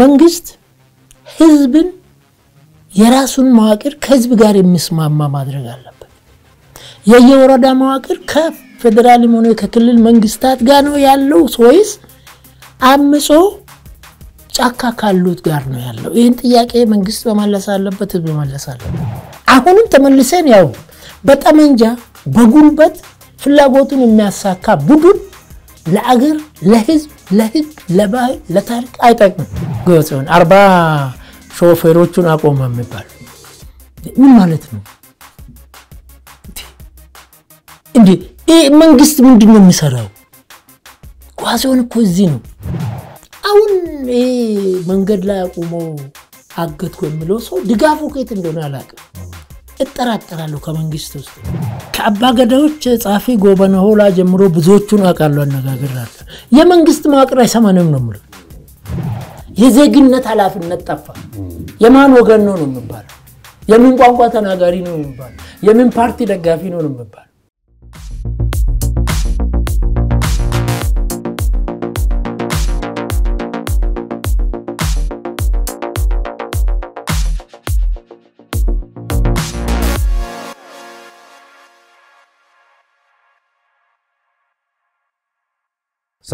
መንግስት ህዝብን የራሱን መዋቅር ከህዝብ ጋር የሚስማማ ማድረግ አለበት። የየወረዳ መዋቅር ከፌዴራልም ሆነ ከክልል መንግስታት ጋር ነው ያለው ወይስ አምጾ ጫካ ካሉት ጋር ነው ያለው? ይህን ጥያቄ መንግስት መመለስ አለበት፣ ህዝብ መመለስ አለበት። አሁንም ተመልሰን ያው በጠመንጃ በጉልበት ፍላጎቱን የሚያሳካ ቡድን ለአገር፣ ለህዝብ፣ ለህግ፣ ለባህል፣ ለታሪክ አይጠቅምም። ጎበዝ አርባ ሾፌሮቹን አቆመ የሚባል ምን ማለት ነው? እንዴ መንግስት ምንድን ነው የሚሰራው? ጓዜውን እኮ እዚህ ነው። አሁን ይህ መንገድ ላይ አቁመው አገትኩ የሚለው ሰው ድጋፉ ከየት እንደሆነ አላውቅም። እጠራጠራለሁ ከመንግስት ውስጥ ከአባ ከአባገዳዎች ጸሐፊ ጎበነ ሆላ ጀምሮ ብዙዎቹን አውቃለሁ፣ አነጋግሬያለሁ። የመንግስት መዋቅር አይሰማንም ነው የምለው። የዜግነት ኃላፊነት ጠፋ። የማን ወገን ነው ነው የሚባለው? የምን ቋንቋ ተናጋሪ ነው የሚባለው? የምን ፓርቲ ደጋፊ ነው ነው የሚባለው?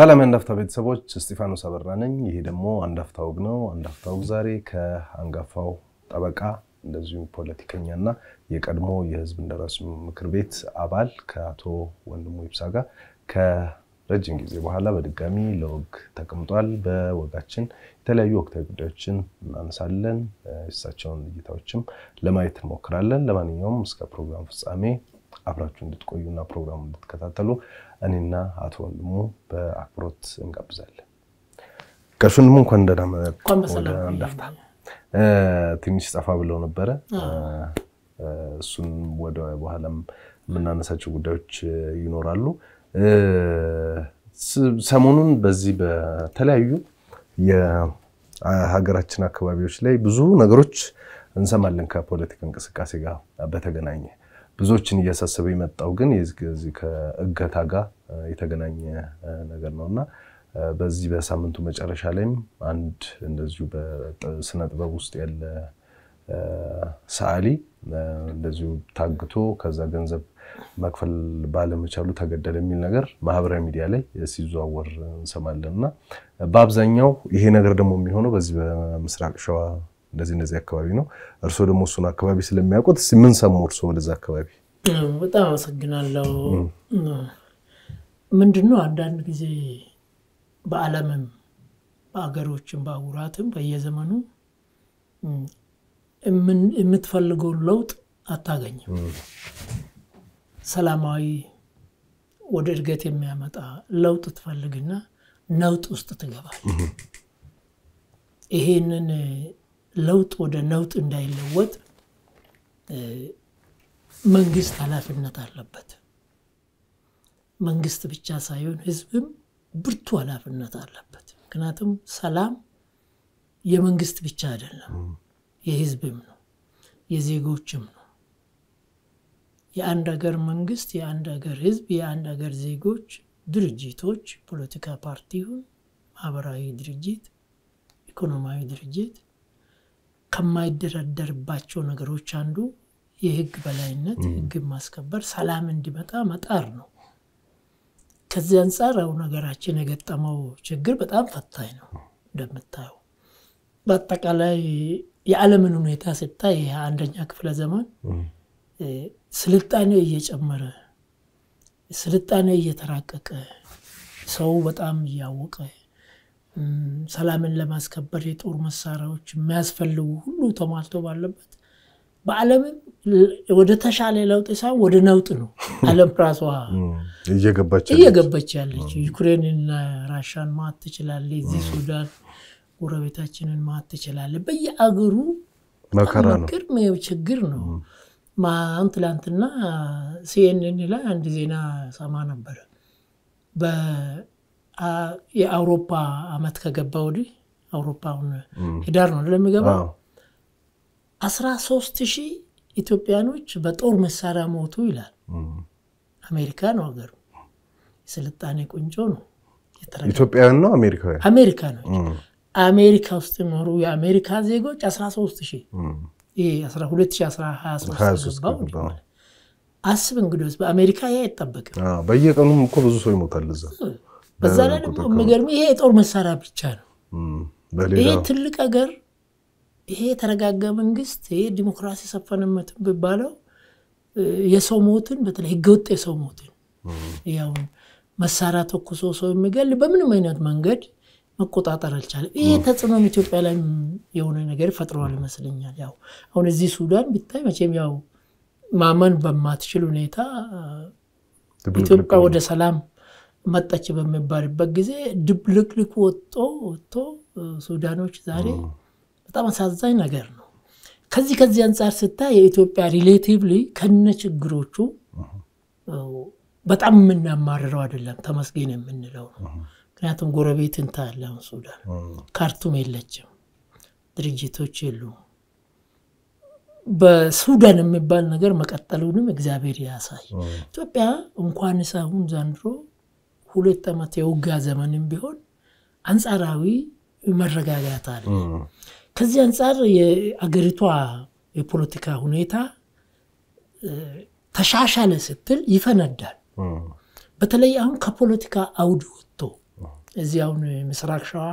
ሰላም የአንድ ቤተሰቦች፣ እስጢፋኖስ አበራ ነኝ። ይሄ ደግሞ አንዳፍታ ውግ ወግ ነው። አንዳፍታ ውግ ወግ ዛሬ ከአንጋፋው ጠበቃ እንደዚሁም ፖለቲከኛና የቀድሞ የህዝብ እንደራሴ ምክር ቤት አባል ከአቶ ወንድሙ ይብሳ ጋር ከረጅም ጊዜ በኋላ በድጋሚ ለወግ ተቀምጧል። በወጋችን የተለያዩ ወቅታዊ ጉዳዮችን እናነሳለን። የእሳቸውን እይታዎችም ለማየት እንሞክራለን። ለማንኛውም እስከ ፕሮግራም ፍጻሜ አብራችሁ እንድትቆዩና ፕሮግራሙ እንድትከታተሉ እኔና አቶ ወንድሙ በአክብሮት እንጋብዛለን። ቀሽ ወንድሙ እንኳን ደህና ትንሽ ጸፋ ብለው ነበረ። እሱን ወደ በኋላም የምናነሳቸው ጉዳዮች ይኖራሉ። ሰሞኑን በዚህ በተለያዩ የሀገራችን አካባቢዎች ላይ ብዙ ነገሮች እንሰማለን ከፖለቲካ እንቅስቃሴ ጋር በተገናኘ ብዙዎችን እያሳሰበ የመጣው ግን ከእገታ ጋር የተገናኘ ነገር ነው እና በዚህ በሳምንቱ መጨረሻ ላይም አንድ እንደዚሁ በስነ ጥበብ ውስጥ ያለ ሰዓሊ እንደዚሁ ታግቶ ከዛ ገንዘብ መክፈል ባለመቻሉ ተገደለ የሚል ነገር ማህበራዊ ሚዲያ ላይ ሲዘዋወር እንሰማለን እና በአብዛኛው ይሄ ነገር ደግሞ የሚሆነው በዚህ በምስራቅ ሸዋ እንደዚህ እንደዚህ አካባቢ ነው። እርስዎ ደግሞ እሱን አካባቢ ስለሚያውቁት ምን ሰሙ እርስዎ ወደዛ አካባቢ? በጣም አመሰግናለሁ። ምንድን ነው አንዳንድ ጊዜ በአለምም በአገሮችም በአውራትም በየዘመኑ የምትፈልገውን ለውጥ አታገኝም። ሰላማዊ ወደ እድገት የሚያመጣ ለውጥ ትፈልግና ነውጥ ውስጥ ትገባል። ይሄንን ለውጥ ወደ ነውጥ እንዳይለወጥ መንግስት ኃላፊነት አለበት። መንግስት ብቻ ሳይሆን ህዝብም ብርቱ ኃላፊነት አለበት። ምክንያቱም ሰላም የመንግስት ብቻ አይደለም፣ የህዝብም ነው፣ የዜጎችም ነው። የአንድ ሀገር መንግስት፣ የአንድ ሀገር ህዝብ፣ የአንድ ሀገር ዜጎች፣ ድርጅቶች፣ ፖለቲካ ፓርቲውን፣ ማህበራዊ ድርጅት፣ ኢኮኖሚያዊ ድርጅት ከማይደረደርባቸው ነገሮች አንዱ የህግ በላይነት፣ ህግ ማስከበር፣ ሰላም እንዲመጣ መጣር ነው። ከዚህ አንጻር አሁን ነገራችን የገጠመው ችግር በጣም ፈታኝ ነው። እንደምታየው በአጠቃላይ የዓለምን ሁኔታ ስታይ አንደኛ ክፍለ ዘመን ስልጣኔ እየጨመረ ስልጣኔ እየተራቀቀ ሰው በጣም እያወቀ ሰላምን ለማስከበር የጦር መሳሪያዎች የሚያስፈልጉ ሁሉ ተሟልቶ ባለበት በዓለምም ወደ ተሻለ ለውጥ ሳይሆን ወደ ነውጥ ነው ዓለም ራሷ እየገባች ያለች። ዩክሬንና ራሻን ማት ትችላለ። እዚህ ሱዳን ጎረቤታችንን ማት ትችላለ። በየአገሩ መከራ ችግር ነው። ማን ትላንትና ሲኤንኤን ላይ አንድ ዜና ሰማ ነበረ የአውሮፓ አመት ከገባ ወዲህ አውሮፓውን ህዳር ነው ለሚገባው አስራ ሶስት ሺህ ኢትዮጵያኖች በጦር መሳሪያ ሞቱ ይላል። አሜሪካ ነው ሀገሩ። ስልጣኔ ቁንጮ ነው። ኢትዮጵያውያን ነው አሜሪካ ነው። አሜሪካ ውስጥ የሚኖሩ የአሜሪካ ዜጎች አስራ ሶስት ሺህ ሁለት አስብ እንግዲህ በአሜሪካ ያ አይጠበቅም። በየቀኑም እኮ ብዙ ሰው ይሞታል እዛ በዛ ላይ ደግሞ የሚገርምህ ይሄ የጦር መሳሪያ ብቻ ነው። ይሄ ትልቅ ሀገር፣ ይሄ የተረጋጋ መንግስት፣ ይሄ ዲሞክራሲ ሰፈነመት ቢባለው የሰው ሞትን በተለይ ህገወጥ የሰው ሞትን ያው መሳሪያ ተኩሶ ሰው የሚገል በምንም አይነት መንገድ መቆጣጠር አልቻለም። ይሄ ተጽዕኖም ኢትዮጵያ ላይ የሆነ ነገር ፈጥረዋል ይመስለኛል። ያው አሁን እዚህ ሱዳን ብታይ መቼም ያው ማመን በማትችል ሁኔታ ኢትዮጵያ ወደ ሰላም መጣች በሚባልበት ጊዜ ድብልቅልቅ ወጥቶ ወጥቶ ሱዳኖች ዛሬ በጣም አሳዛኝ ነገር ነው። ከዚህ ከዚህ አንጻር ስታይ የኢትዮጵያ ሪሌቲቭሊ ከነ ችግሮቹ በጣም የምናማርረው አይደለም፣ ተመስገን የምንለው ነው። ምክንያቱም ጎረቤት እንታ ሱዳን፣ ካርቱም የለችም፣ ድርጅቶች የሉ በሱዳን የሚባል ነገር መቀጠሉንም እግዚአብሔር ያሳይ። ኢትዮጵያ እንኳን ሳሁን ዘንድሮ ሁለት ዓመት የውጋ ዘመንም ቢሆን አንጻራዊ መረጋጋት አለ። ከዚህ አንጻር የአገሪቷ የፖለቲካ ሁኔታ ተሻሻለ ስትል ይፈነዳል። በተለይ አሁን ከፖለቲካ አውድ ወጥቶ እዚህ አሁን ምስራቅ ሸዋ፣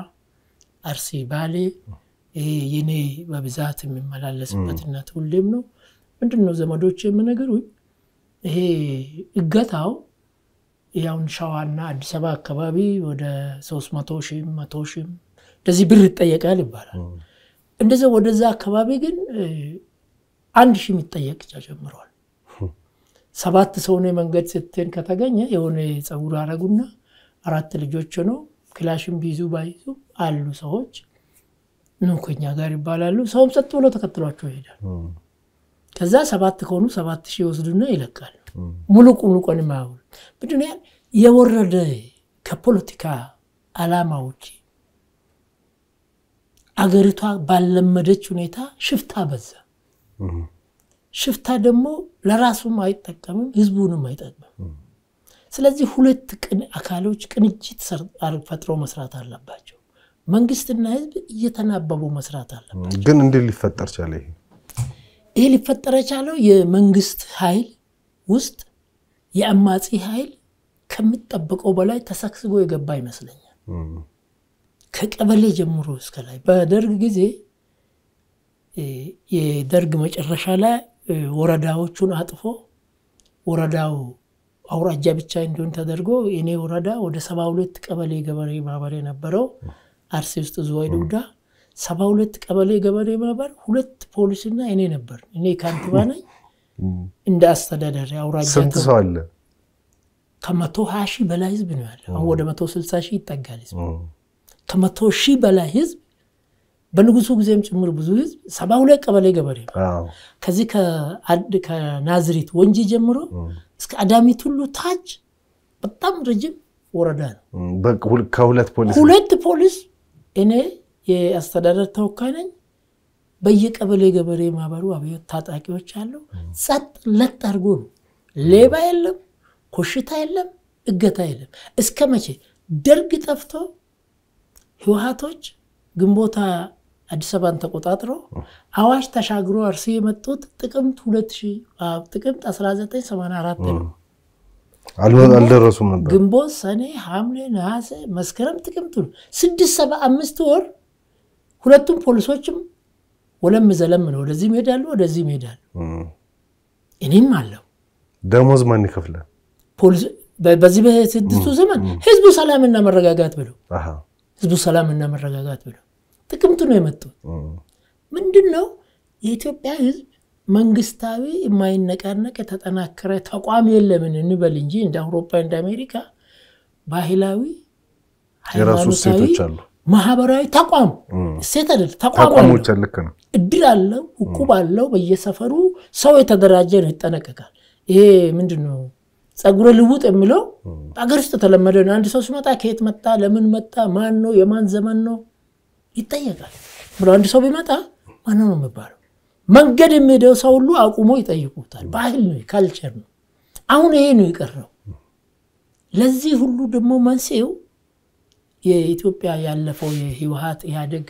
አርሲ፣ ባሌ የኔ በብዛት የሚመላለስበትና ትውልዴም ነው። ምንድን ነው ዘመዶች የምነግሩኝ ይሄ እገታው ያውን ሸዋና አዲስ አበባ አካባቢ ወደ ሶስት ሺህም መቶ ሺህም እንደዚህ ብር ይጠየቃል ይባላል። እንደዚ ወደዛ አካባቢ ግን አንድ ሺህ የሚጠየቅ ጀምረዋል። ሰባት ሰው ነው መንገድ ስትን ከተገኘ የሆነ ፀጉር አረጉና አራት ልጆች ነው ክላሽን ቢይዙ ባይዙ አሉ ሰዎች ኑ ከኛ ጋር ይባላሉ። ሰውም ጸጥ ብሎ ተከትሏቸው ይሄዳል። ከዛ ሰባት ከሆኑ ሰባት ሺህ ይወስዱና ይለቃል። ሙሉ ቁኑ ቀን የማያውሉ ምንድን የወረደ ከፖለቲካ ዓላማ ውጭ አገሪቷ ባለመደች ሁኔታ ሽፍታ በዛ። ሽፍታ ደግሞ ለራሱም አይጠቀምም፣ ህዝቡንም አይጠቅምም። ስለዚህ ሁለት አካሎች ቅንጅት ፈጥሮ መስራት አለባቸው። መንግስትና ህዝብ እየተናበቡ መስራት አለባቸው። ግን እንዴት ሊፈጠር ቻለ? ይሄ ይሄ ሊፈጠር የቻለው የመንግስት ኃይል ውስጥ የአማጺ ኃይል ከሚጠበቀው በላይ ተሰግስጎ የገባ ይመስለኛል። ከቀበሌ ጀምሮ እስከ ላይ በደርግ ጊዜ የደርግ መጨረሻ ላይ ወረዳዎቹን አጥፎ ወረዳው አውራጃ ብቻ እንዲሆን ተደርጎ የኔ ወረዳ ወደ ሰባ ሁለት ቀበሌ ገበሬ ማህበር የነበረው አርሲ ውስጥ ዝዋይ ዱዳ ሰባ ሁለት ቀበሌ ገበሬ ማህበር ሁለት ፖሊስና እኔ ነበር። እኔ ካንቲባ ነኝ። እንደ አስተዳደር አውራጃ ስንት ሰው አለ? ከመቶ ሀያ ሺህ በላይ ህዝብ ነው ያለ። አሁን ወደ መቶ ስልሳ ሺህ ይጠጋል ህዝብ። ከመቶ ሺህ በላይ ህዝብ በንጉሱ ጊዜም ጭምር ብዙ ህዝብ ሰባ ሁለት ቀበሌ ገበሬ ከዚህ ከናዝሪት ወንጂ ጀምሮ እስከ አዳሚት ሁሉ ታች በጣም ረጅም ወረዳ ነው። ከሁለት ፖሊስ ሁለት ፖሊስ እኔ የአስተዳደር ተወካይ ነኝ። በየቀበሌ ገበሬ ማህበሩ አብዮት ታጣቂዎች አሉ። ጸጥ ለጥ አድርጎ ነው። ሌባ የለም፣ ኮሽታ የለም፣ እገታ የለም። እስከ መቼ ደርግ ጠፍቶ ህወሀቶች ግንቦታ አዲስ አበባን ተቆጣጥሮ አዋሽ ተሻግሮ አርሲ የመጡት ጥቅምት 1984 ነው። አልደረሱም ነበር። ግንቦት፣ ሰኔ፣ ሐምሌ፣ ነሐሴ፣ መስከረም፣ ጥቅምት ነው። ስድስት ሰባ አምስት ወር ሁለቱም ፖሊሶችም ወለም ዘለም ነው። ወደዚህ እሄዳለሁ፣ ወደዚህ እሄዳለሁ። እኔም አለው። ደሞዝ ማን ይከፍላል? በዚህ በስድስቱ ዘመን ህዝቡ ሰላምና መረጋጋት ብለው ህዝቡ ሰላምና መረጋጋት ብለው ጥቅምቱ ነው የመጡት። ምንድን ነው የኢትዮጵያ ህዝብ መንግስታዊ የማይነቃነቅ የተጠናከረ ተቋም የለምን እንበል እንጂ እንደ አውሮፓ እንደ አሜሪካ ባህላዊ፣ ሃይማኖታዊ፣ ማህበራዊ ተቋም ሴት ተቋሞች አይደል ነው እድል አለው፣ እቁብ አለው። በየሰፈሩ ሰው የተደራጀ ነው፣ ይጠነቀቃል። ይሄ ምንድን ነው ጸጉረ ልውጥ የሚለው አገር ውስጥ የተለመደ ነው። አንድ ሰው ሲመጣ ከየት መጣ፣ ለምን መጣ፣ ማን ነው፣ የማን ዘመን ነው ይጠየቃል ብሎ አንድ ሰው ቢመጣ ማን ነው የሚባለው። መንገድ የሚሄደው ሰው ሁሉ አቁሞ ይጠይቁታል። ባህል ነው፣ ካልቸር ነው። አሁን ይሄ ነው የቀረው። ለዚህ ሁሉ ደግሞ መንስኤው የኢትዮጵያ ያለፈው የህወሀት ኢህአደግ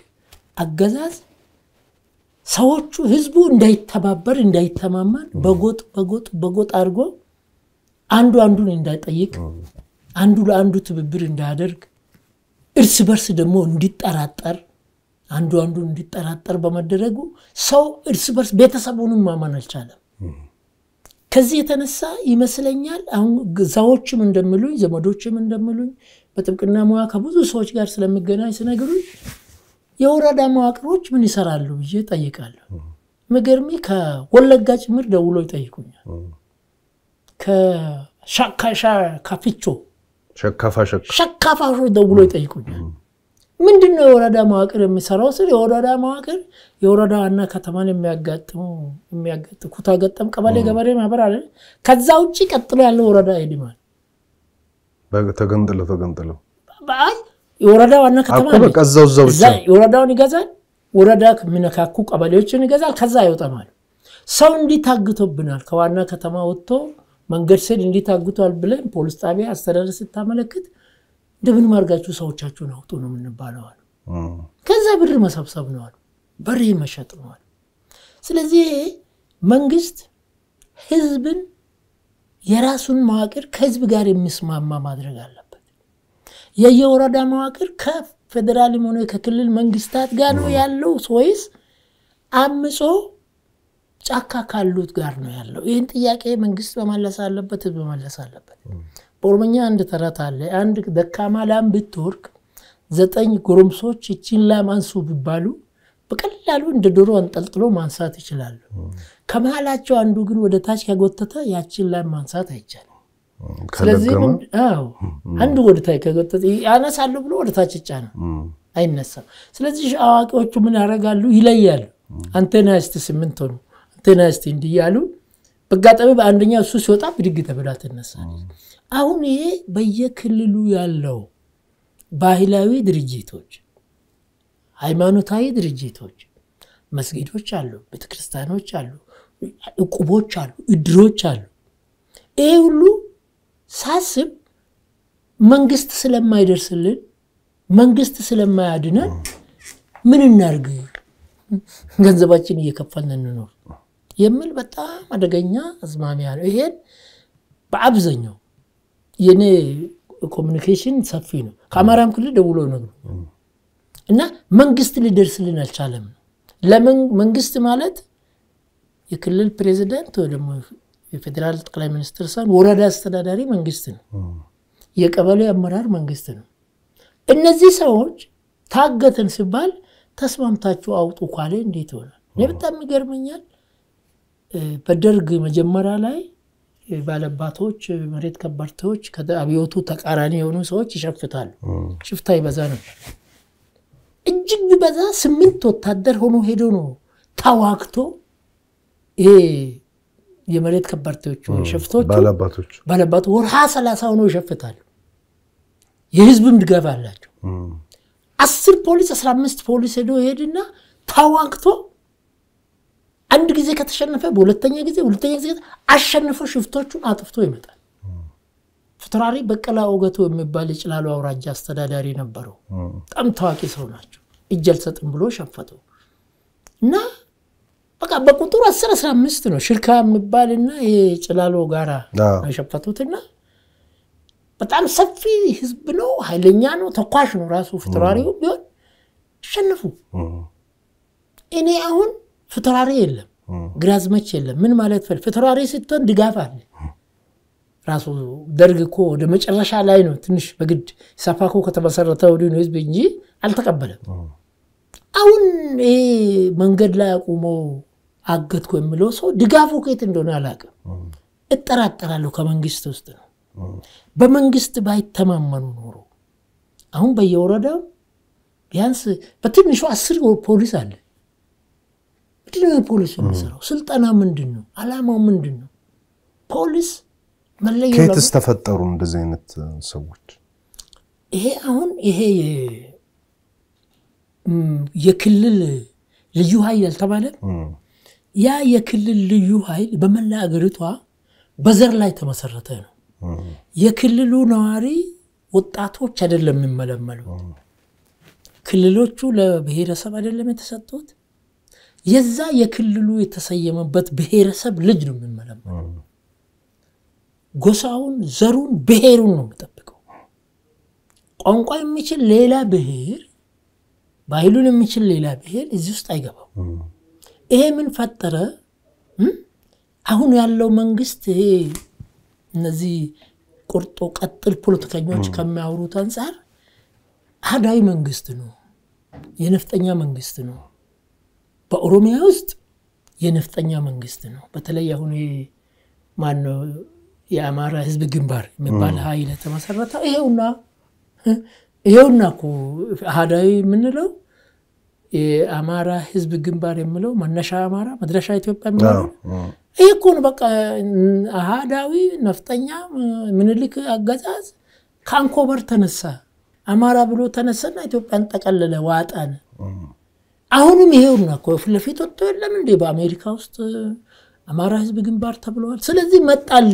አገዛዝ ሰዎቹ ህዝቡ እንዳይተባበር እንዳይተማመን በጎጥ በጎጥ በጎጥ አድርጎ አንዱ አንዱን እንዳይጠይቅ አንዱ ለአንዱ ትብብር እንዳያደርግ እርስ በርስ ደግሞ እንዲጠራጠር አንዱ አንዱ እንዲጠራጠር በመደረጉ ሰው እርስ በርስ ቤተሰቡንም ማመን አልቻለም። ከዚህ የተነሳ ይመስለኛል አሁን ዛዎችም እንደሚሉኝ ዘመዶችም እንደሚሉኝ በጥብቅና ሙያ ከብዙ ሰዎች ጋር ስለምገናኝ ስነግሩኝ የወረዳ መዋቅሮች ምን ይሰራሉ ብዬ ጠይቃለሁ። ምግርሚ ከወለጋ ጭምር ደውሎ ይጠይቁኛል። ከሻካሻ ካፊቾ ሸካፋሾ ደውሎ ይጠይቁኛል። ምንድን ነው የወረዳ መዋቅር የሚሰራው ስል የወረዳ መዋቅር የወረዳ ዋና ከተማን የሚያጋጥሙ ኩታ ገጠም ቀበሌ ገበሬ ማህበር አለ። ከዛ ውጭ ቀጥሎ ያለው ወረዳ ይድማል። ተገንጥለው ተገንጥለው በአንድ የወረዳ ዋና ከተማ የወረዳውን ይገዛል። ወረዳ የሚነካኩ ቀበሌዎችን ይገዛል። ከዛ አይወጣማል። ሰው እንዲታግቶብናል ከዋና ከተማ ወጥቶ መንገድ ስል እንዲታግቷል ብለን ፖሊስ ጣቢያ አስተዳደር ስታመለክት እንደምን ማርጋችሁ ሰዎቻችሁን አውጡ ነው የምንባለዋል። ከዛ ብር መሰብሰብ ነዋል፣ በሬ መሸጥ ነዋል። ስለዚህ መንግስት ህዝብን የራሱን መዋቅር ከህዝብ ጋር የሚስማማ ማድረግ አለበት። የየወረዳ መዋቅር ከፌዴራልም ሆነ ከክልል መንግስታት ጋር ነው ያለው ወይስ አምጾ ጫካ ካሉት ጋር ነው ያለው? ይህን ጥያቄ መንግስት መመለስ አለበት፣ ህዝብ መመለስ አለበት። በኦሮምኛ አንድ ተረት አለ። አንድ ደካማ ላም ብትወርቅ ዘጠኝ ጎረምሶች እችን ላም አንሱ ቢባሉ በቀላሉ እንደ ዶሮ አንጠልጥሎ ማንሳት ይችላሉ። ከመሀላቸው አንዱ ግን ወደ ታች ከጎተተ ያችን ላም ማንሳት አይቻልም። ስለዚህ አንድ ወደታይ ከገጠጠ ያነሳለሁ ብሎ ወደታች ጫነ አይነሳም። ስለዚህ አዋቂዎቹ ምን ያደርጋሉ? ይለያሉ። አንቴና ስቲ ስምንት ሆኑ፣ አንቴና ስቲ እንዲያሉ በአጋጣሚ በአንደኛ እሱ ሲወጣ ብድግ ተብላ ትነሳለች። አሁን ይሄ በየክልሉ ያለው ባህላዊ ድርጅቶች፣ ሃይማኖታዊ ድርጅቶች፣ መስጊዶች አሉ፣ ቤተክርስቲያኖች አሉ፣ እቁቦች አሉ፣ እድሮች አሉ። ይሄ ሁሉ ሳስብ መንግስት ስለማይደርስልን መንግስት ስለማያድነን ምን እናርግ ገንዘባችን እየከፈልን እንኖር የሚል በጣም አደገኛ አዝማሚያ ነው። ይሄን በአብዛኛው የኔ ኮሚኒኬሽን ሰፊ ነው። ከአማራም ክልል ደውሎ ነግሩ እና መንግስት ሊደርስልን አልቻለም። ለመንግስት ማለት የክልል ፕሬዚደንት ወይ ደግሞ የፌዴራል ጠቅላይ ሚኒስትር ሳይሆን ወረዳ አስተዳዳሪ መንግስት ነው። የቀበሌ አመራር መንግስት ነው። እነዚህ ሰዎች ታገተን ሲባል ተስማምታችሁ አውጡ ካለ እንዴት ይሆናል? እኔ በጣም ይገርመኛል። በደርግ መጀመሪያ ላይ ባለባቶች፣ መሬት ከበርቴዎች ከአብዮቱ ተቃራኒ የሆኑ ሰዎች ይሸፍታሉ። ሽፍታ ይበዛ ነው እጅግ ቢበዛ ስምንት ወታደር ሆኖ ሄዶ ነው ተዋግቶ የመሬት ወይ ሸፍቶች ባለባቶች ባለባቱ ወርሃ ሰላሳ ሆኖ ይሸፍታሉ። የህዝብም ድጋፍ አላቸው። አስር ፖሊስ አስራ አምስት ፖሊስ ሄዶ ይሄድና ታዋንክቶ አንድ ጊዜ ከተሸነፈ በሁለተኛ ጊዜ ሁለተኛ ጊዜ አሸንፎ ሽፍቶቹን አጥፍቶ ይመጣል። ፍትራሪ በቀለ ኦገቶ የሚባል የጭላሎ አውራጃ አስተዳዳሪ ነበረው። በጣም ታዋቂ ሰው ናቸው። እጅ አልሰጥም ብሎ ሸፈተው እና በቃ በቁጥሩ አስር አስራ አምስት ነው ሽርካ የሚባልና ይሄ ጭላሎ ጋራ የሸፈቱትና በጣም ሰፊ ህዝብ ነው፣ ኃይለኛ ነው፣ ተኳሽ ነው ራሱ ፍትራሪው ቢሆን አሸነፉ። እኔ አሁን ፍትራሪ የለም፣ ግራዝመች የለም። ምን ማለት ፈል ፍትራሪ ስትሆን ድጋፍ አለ። ራሱ ደርግ እኮ ወደ መጨረሻ ላይ ነው ትንሽ በግድ ኢሰፓኮ ከተመሰረተ ወዲህ ነው ህዝብ እንጂ አልተቀበለም። አሁን ይሄ መንገድ ላይ አቁመው አገትኩ የምለው ሰው ድጋፉ ከየት እንደሆነ አላቅም። እጠራጠራለሁ ከመንግስት ውስጥ ነው። በመንግስት ባይተማመኑ ኖሮ አሁን በየወረዳው ቢያንስ በትንሹ አስር ፖሊስ አለ። ምንድነው ፖሊስ የሚሰራው? ስልጠና ምንድን ነው? አላማው ምንድን ነው? ፖሊስ መለየ ከየትስ ተፈጠሩ እንደዚህ አይነት ሰዎች? ይሄ አሁን ይሄ የክልል ልዩ ኃይል አልተባለም? ያ የክልል ልዩ ኃይል በመላ አገሪቷ በዘር ላይ ተመሰረተ ነው። የክልሉ ነዋሪ ወጣቶች አይደለም የሚመለመሉ። ክልሎቹ ለብሔረሰብ አይደለም የተሰጡት። የዛ የክልሉ የተሰየመበት ብሔረሰብ ልጅ ነው የሚመለመሉ። ጎሳውን፣ ዘሩን፣ ብሔሩን ነው የሚጠብቀው። ቋንቋ የሚችል ሌላ ብሔር፣ ባህሉን የሚችል ሌላ ብሔር እዚህ ውስጥ አይገባም። ይሄ ምን ፈጠረ? አሁን ያለው መንግስት ይሄ እነዚህ ቁርጦ ቀጥል ፖለቲከኞች ከሚያወሩት አንጻር አህዳዊ መንግስት ነው፣ የነፍጠኛ መንግስት ነው። በኦሮሚያ ውስጥ የነፍጠኛ መንግስት ነው። በተለይ አሁን ማነው የአማራ ህዝብ ግንባር የሚባል ሀይል ተመሰረተ። ይሄውና ይሄውና እኮ አህዳዊ የምንለው የአማራ ህዝብ ግንባር የምለው መነሻ አማራ መድረሻ ኢትዮጵያ የሚለው ይህ እኮ ነው። በቃ አህዳዊ ነፍጠኛ ምኒልክ አገዛዝ ከአንኮበር ተነሳ፣ አማራ ብሎ ተነሳና ኢትዮጵያን ጠቀለለ፣ ዋጠን። አሁንም ይሄው ነው እኮ ፊት ለፊት ወጥቶ የለም እንዴ? በአሜሪካ ውስጥ አማራ ህዝብ ግንባር ተብለዋል። ስለዚህ መጣል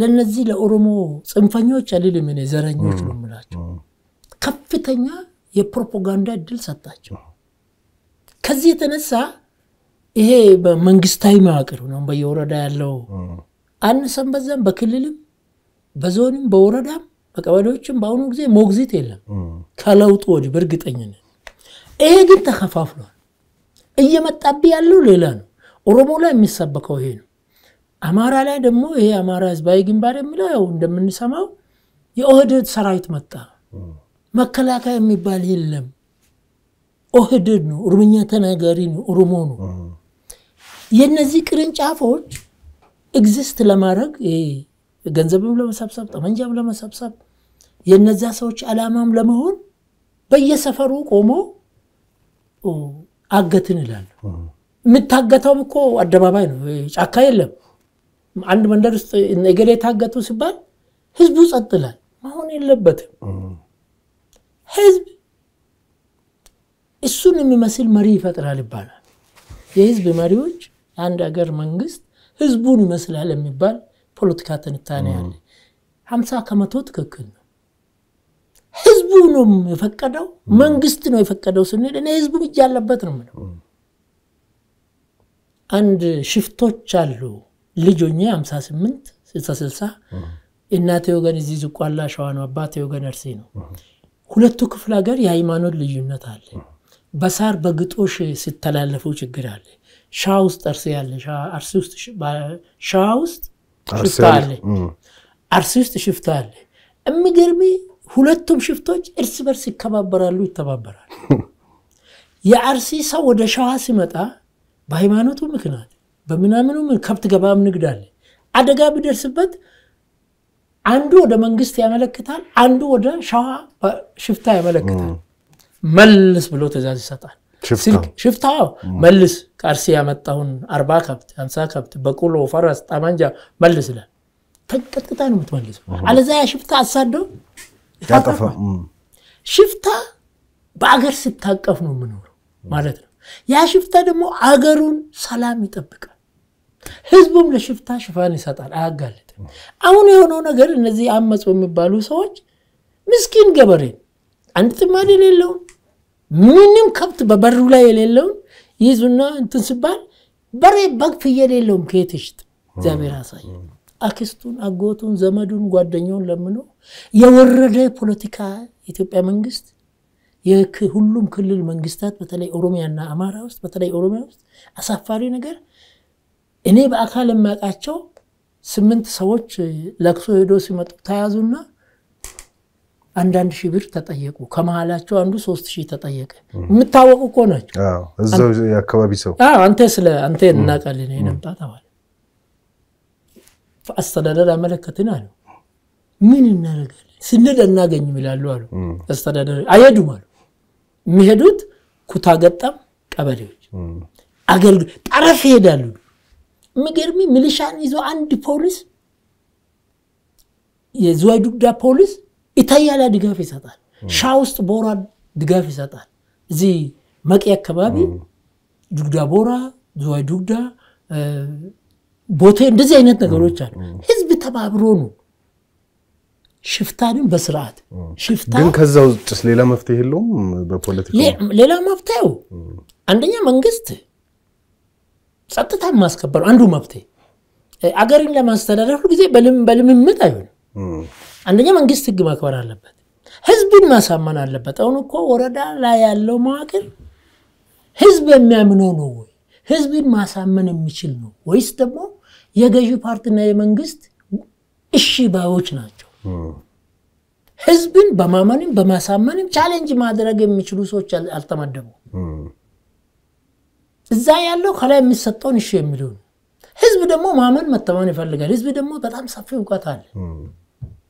ለነዚህ ለኦሮሞ ጽንፈኞች አልልም፣ ዘረኞች ነው የምላቸው። ከፍተኛ የፕሮፓጋንዳ እድል ሰጣቸው። ከዚህ የተነሳ ይሄ መንግስታዊ መዋቅር ነው በየወረዳ ያለው አንሰም በዛም በክልልም በዞንም በወረዳም በቀበሌዎችም በአሁኑ ጊዜ ሞግዚት የለም ከለውጡ ወዲህ በእርግጠኝነት። ይሄ ግን ተከፋፍሏል። እየመጣብ ያለው ሌላ ነው። ኦሮሞ ላይ የሚሰበከው ይሄ ነው። አማራ ላይ ደግሞ ይሄ አማራ ህዝባዊ ግንባር የሚለው ያው እንደምንሰማው የኦህዴድ ሰራዊት መጣ። መከላከያ የሚባል የለም። ኦህዴድ ነው፣ ኦሮምኛ ተናጋሪ ነው፣ ኦሮሞ ነው። የነዚህ ቅርንጫፎች ኤግዚስት ለማድረግ ገንዘብም ለመሰብሰብ ጠመንጃም ለመሰብሰብ የነዛ ሰዎች አላማም ለመሆን በየሰፈሩ ቆሞ አገትን ይላል። የምታገተውም እኮ አደባባይ ነው፣ ጫካ የለም። አንድ መንደር ውስጥ ነገሌ ታገቱ ሲባል ህዝቡ ጸጥ ይላል። መሆን የለበትም ህዝብ እሱን የሚመስል መሪ ይፈጥራል ይባላል። የህዝብ መሪዎች አንድ ሀገር መንግስት ህዝቡን ይመስላል የሚባል ፖለቲካ ትንታኔ አለ። ሀምሳ ከመቶ ትክክል ነው። ህዝቡ ነው የፈቀደው፣ መንግስት ነው የፈቀደው ስንል እኔ ህዝቡ እጅ ያለበት ነው ምለው። አንድ ሽፍቶች አሉ ልጅ ሆኜ 58 ስልሳ እናቴ ወገን እዚህ ዝቋላ ሸዋ ነው፣ አባቴ ወገን እርሴ ነው። ሁለቱ ክፍለ ሀገር የሃይማኖት ልዩነት አለ። በሳር በግጦሽ ሲተላለፈው ችግር አለ። ሻ ውስጥ እርስ ያለ አርሴ ውስጥ ሻ ውስጥ ሽፍታ አለ። አርሴ ውስጥ ሽፍታ አለ። የሚገርም ሁለቱም ሽፍቶች እርስ በርስ ይከባበራሉ፣ ይተባበራሉ። የአርሲ ሰው ወደ ሸዋ ሲመጣ በሃይማኖቱ ምክንያት በምናምኑ ከብት ገባም ንግድ አለ። አደጋ ቢደርስበት አንዱ ወደ መንግስት ያመለክታል፣ አንዱ ወደ ሸዋ ሽፍታ ያመለክታል። መልስ ብሎ ትእዛዝ ይሰጣል ሽፍታ መልስ ከአርሲ ያመጣውን አርባ ከብት አምሳ ከብት በቁሎ ፈረስ ጠመንጃ መልስ ለ ተንቀጥቅጣ ነው የምትመልሰው አለዛ ያ ሽፍታ አሳደው ሽፍታ በአገር ስታቀፍ ነው የምኖረው ማለት ነው ያ ሽፍታ ደግሞ አገሩን ሰላም ይጠብቃል ህዝቡም ለሽፍታ ሽፋን ይሰጣል አያጋልጥም አሁን የሆነው ነገር እነዚህ አመፅ የሚባሉ ሰዎች ምስኪን ገበሬን አንድ ጥማድ የሌለውን ምንም ከብት በበሩ ላይ የሌለውን ይዙና እንትን ሲባል በሬ በግ ፍየል የለውም ከየት ይሽጥ? እግዚአብሔር አሳየ። አክስቱን፣ አጎቱን፣ ዘመዱን፣ ጓደኛውን ለምኖ የወረደ ፖለቲካ የኢትዮጵያ መንግስት የሁሉም ክልል መንግስታት በተለይ ኦሮሚያና አማራ ውስጥ በተለይ ኦሮሚያ ውስጥ አሳፋሪ ነገር እኔ በአካል የማውቃቸው ስምንት ሰዎች ለቅሶ ሄዶ ሲመጡ ተያዙና አንዳንድ ሺህ ብር ተጠየቁ። ከመሀላቸው አንዱ ሶስት ሺህ ተጠየቀ። የምታወቁ እኮ ናቸው እዛው የአካባቢ ሰው። አንተ ስለ አንተ አስተዳደር አመለከትን አሉ። ምን እናደርጋለን ስንል እናገኝም ይላሉ አሉ አስተዳደር። አይሄዱም አሉ የሚሄዱት ኩታ ገጠም ቀበሌዎች አገልግ ጠረፍ ይሄዳሉ። የሚገርም ሚሊሻን ይዞ አንድ ፖሊስ የዝዋይ ዱግዳ ፖሊስ ኢታያ ላይ ድጋፍ ይሰጣል። ሻ ውስጥ ቦራ ድጋፍ ይሰጣል። እዚህ መቂ አካባቢ ጁግዳ ቦራ፣ ዝዋይ ጁግዳ፣ ቦቴ እንደዚህ አይነት ነገሮች አሉ። ህዝብ ተባብሮ ነው ሽፍታንም በስርዓት ሽፍታ ግን ከዛ ውጭስ ሌላ መፍትሄ የለውም? በፖለቲካ ሌላ መፍትሄው አንደኛ መንግስት ጸጥታን ማስከበር አንዱ መፍትሄ። አገርን ለማስተዳደር ሁልጊዜ በልምምድ አይሆንም። አንደኛ መንግስት ህግ ማክበር አለበት፣ ህዝብን ማሳመን አለበት። አሁን እኮ ወረዳ ላይ ያለው መዋቅር ህዝብ የሚያምነው ነው ወይ? ህዝብን ማሳመን የሚችል ነው ወይስ ደግሞ የገዢ ፓርቲና የመንግስት እሺ ባዮች ናቸው? ህዝብን በማመንም በማሳመንም ቻሌንጅ ማድረግ የሚችሉ ሰዎች አልተመደቡ። እዛ ያለው ከላይ የሚሰጠውን እሺ የሚለው ህዝብ ደግሞ ማመን መተማመን ይፈልጋል። ህዝብ ደግሞ በጣም ሰፊ እውቀት አለ።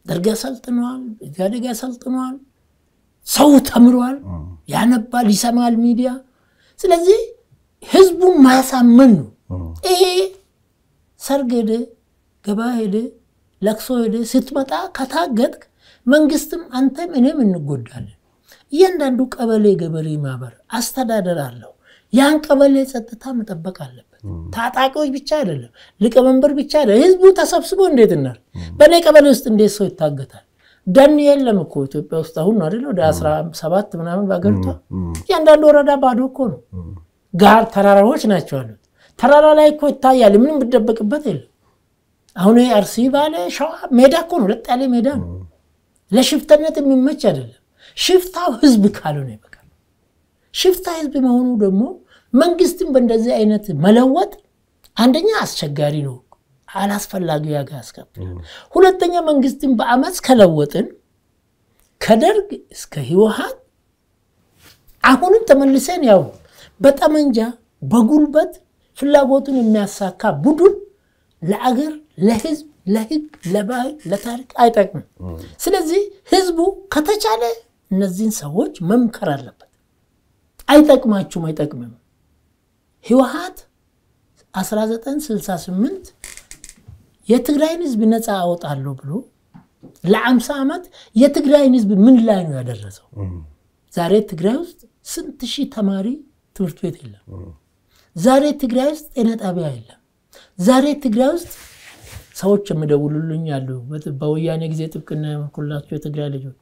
ደርግ ያሰልጥነዋል፣ ኢህአዴግ ያሰልጥነዋል። ሰው ተምሯል፣ ያነባል፣ ይሰማል ሚዲያ። ስለዚህ ህዝቡን ማሳመን ነው። ይሄ ሰርግ ሄደ፣ ገባ ሄደ፣ ለቅሶ ሄደ፣ ስትመጣ ከታገጥክ መንግስትም አንተም እኔም እንጎዳለን። እያንዳንዱ ቀበሌ ገበሬ ማህበር አስተዳደር አለው። ያን ቀበሌ ጸጥታ መጠበቅ አለብን። ታጣቂዎች ብቻ አይደለም፣ ሊቀመንበር ብቻ አይደለም፣ ህዝቡ ተሰብስቦ እንዴት እናል። በእኔ ቀበሌ ውስጥ እንዴት ሰው ይታገታል? ደን የለም እኮ ኢትዮጵያ ውስጥ አሁን ነው አይደለ? ወደ 17 ምናምን በአገሪቷ እያንዳንዱ ወረዳ ባዶ እኮ ነው። ጋር ተራራዎች ናቸው አሉት። ተራራ ላይ እኮ ይታያል፣ ምንም ብደበቅበት የለም። አሁን አርሲ ባለ ሸዋ ሜዳ እኮ ነው፣ ለጥ ያለ ሜዳ ነው። ለሽፍተነት የሚመች አይደለም። ሽፍታው ህዝብ ካልሆነ ይበቃል። ሽፍታ ህዝብ መሆኑ ደግሞ መንግስትም በእንደዚህ አይነት መለወጥ አንደኛ አስቸጋሪ ነው፣ አላስፈላጊ ያጋ ያስከፍላል። ሁለተኛ መንግስትን በአመፅ ከለወጥን ከደርግ እስከ ህወሀት አሁንም ተመልሰን ያው በጠመንጃ በጉልበት ፍላጎቱን የሚያሳካ ቡድን ለአገር፣ ለህዝብ፣ ለህግ፣ ለባህል፣ ለታሪክ አይጠቅምም። ስለዚህ ህዝቡ ከተቻለ እነዚህን ሰዎች መምከር አለበት። አይጠቅማችሁም፣ አይጠቅምም ህወሀት 1968 የትግራይን ህዝብ ነፃ አወጣለሁ ብሎ ለአምሳ ዓመት የትግራይን ህዝብ ምን ላይ ነው ያደረሰው? ዛሬ ትግራይ ውስጥ ስንት ሺህ ተማሪ ትምህርት ቤት የለም። ዛሬ ትግራይ ውስጥ ጤና ጣቢያ የለም። ዛሬ ትግራይ ውስጥ ሰዎች የሚደውሉልኝ ያሉ በወያኔ ጊዜ ጥብቅና የመኩላቸው የትግራይ ልጆች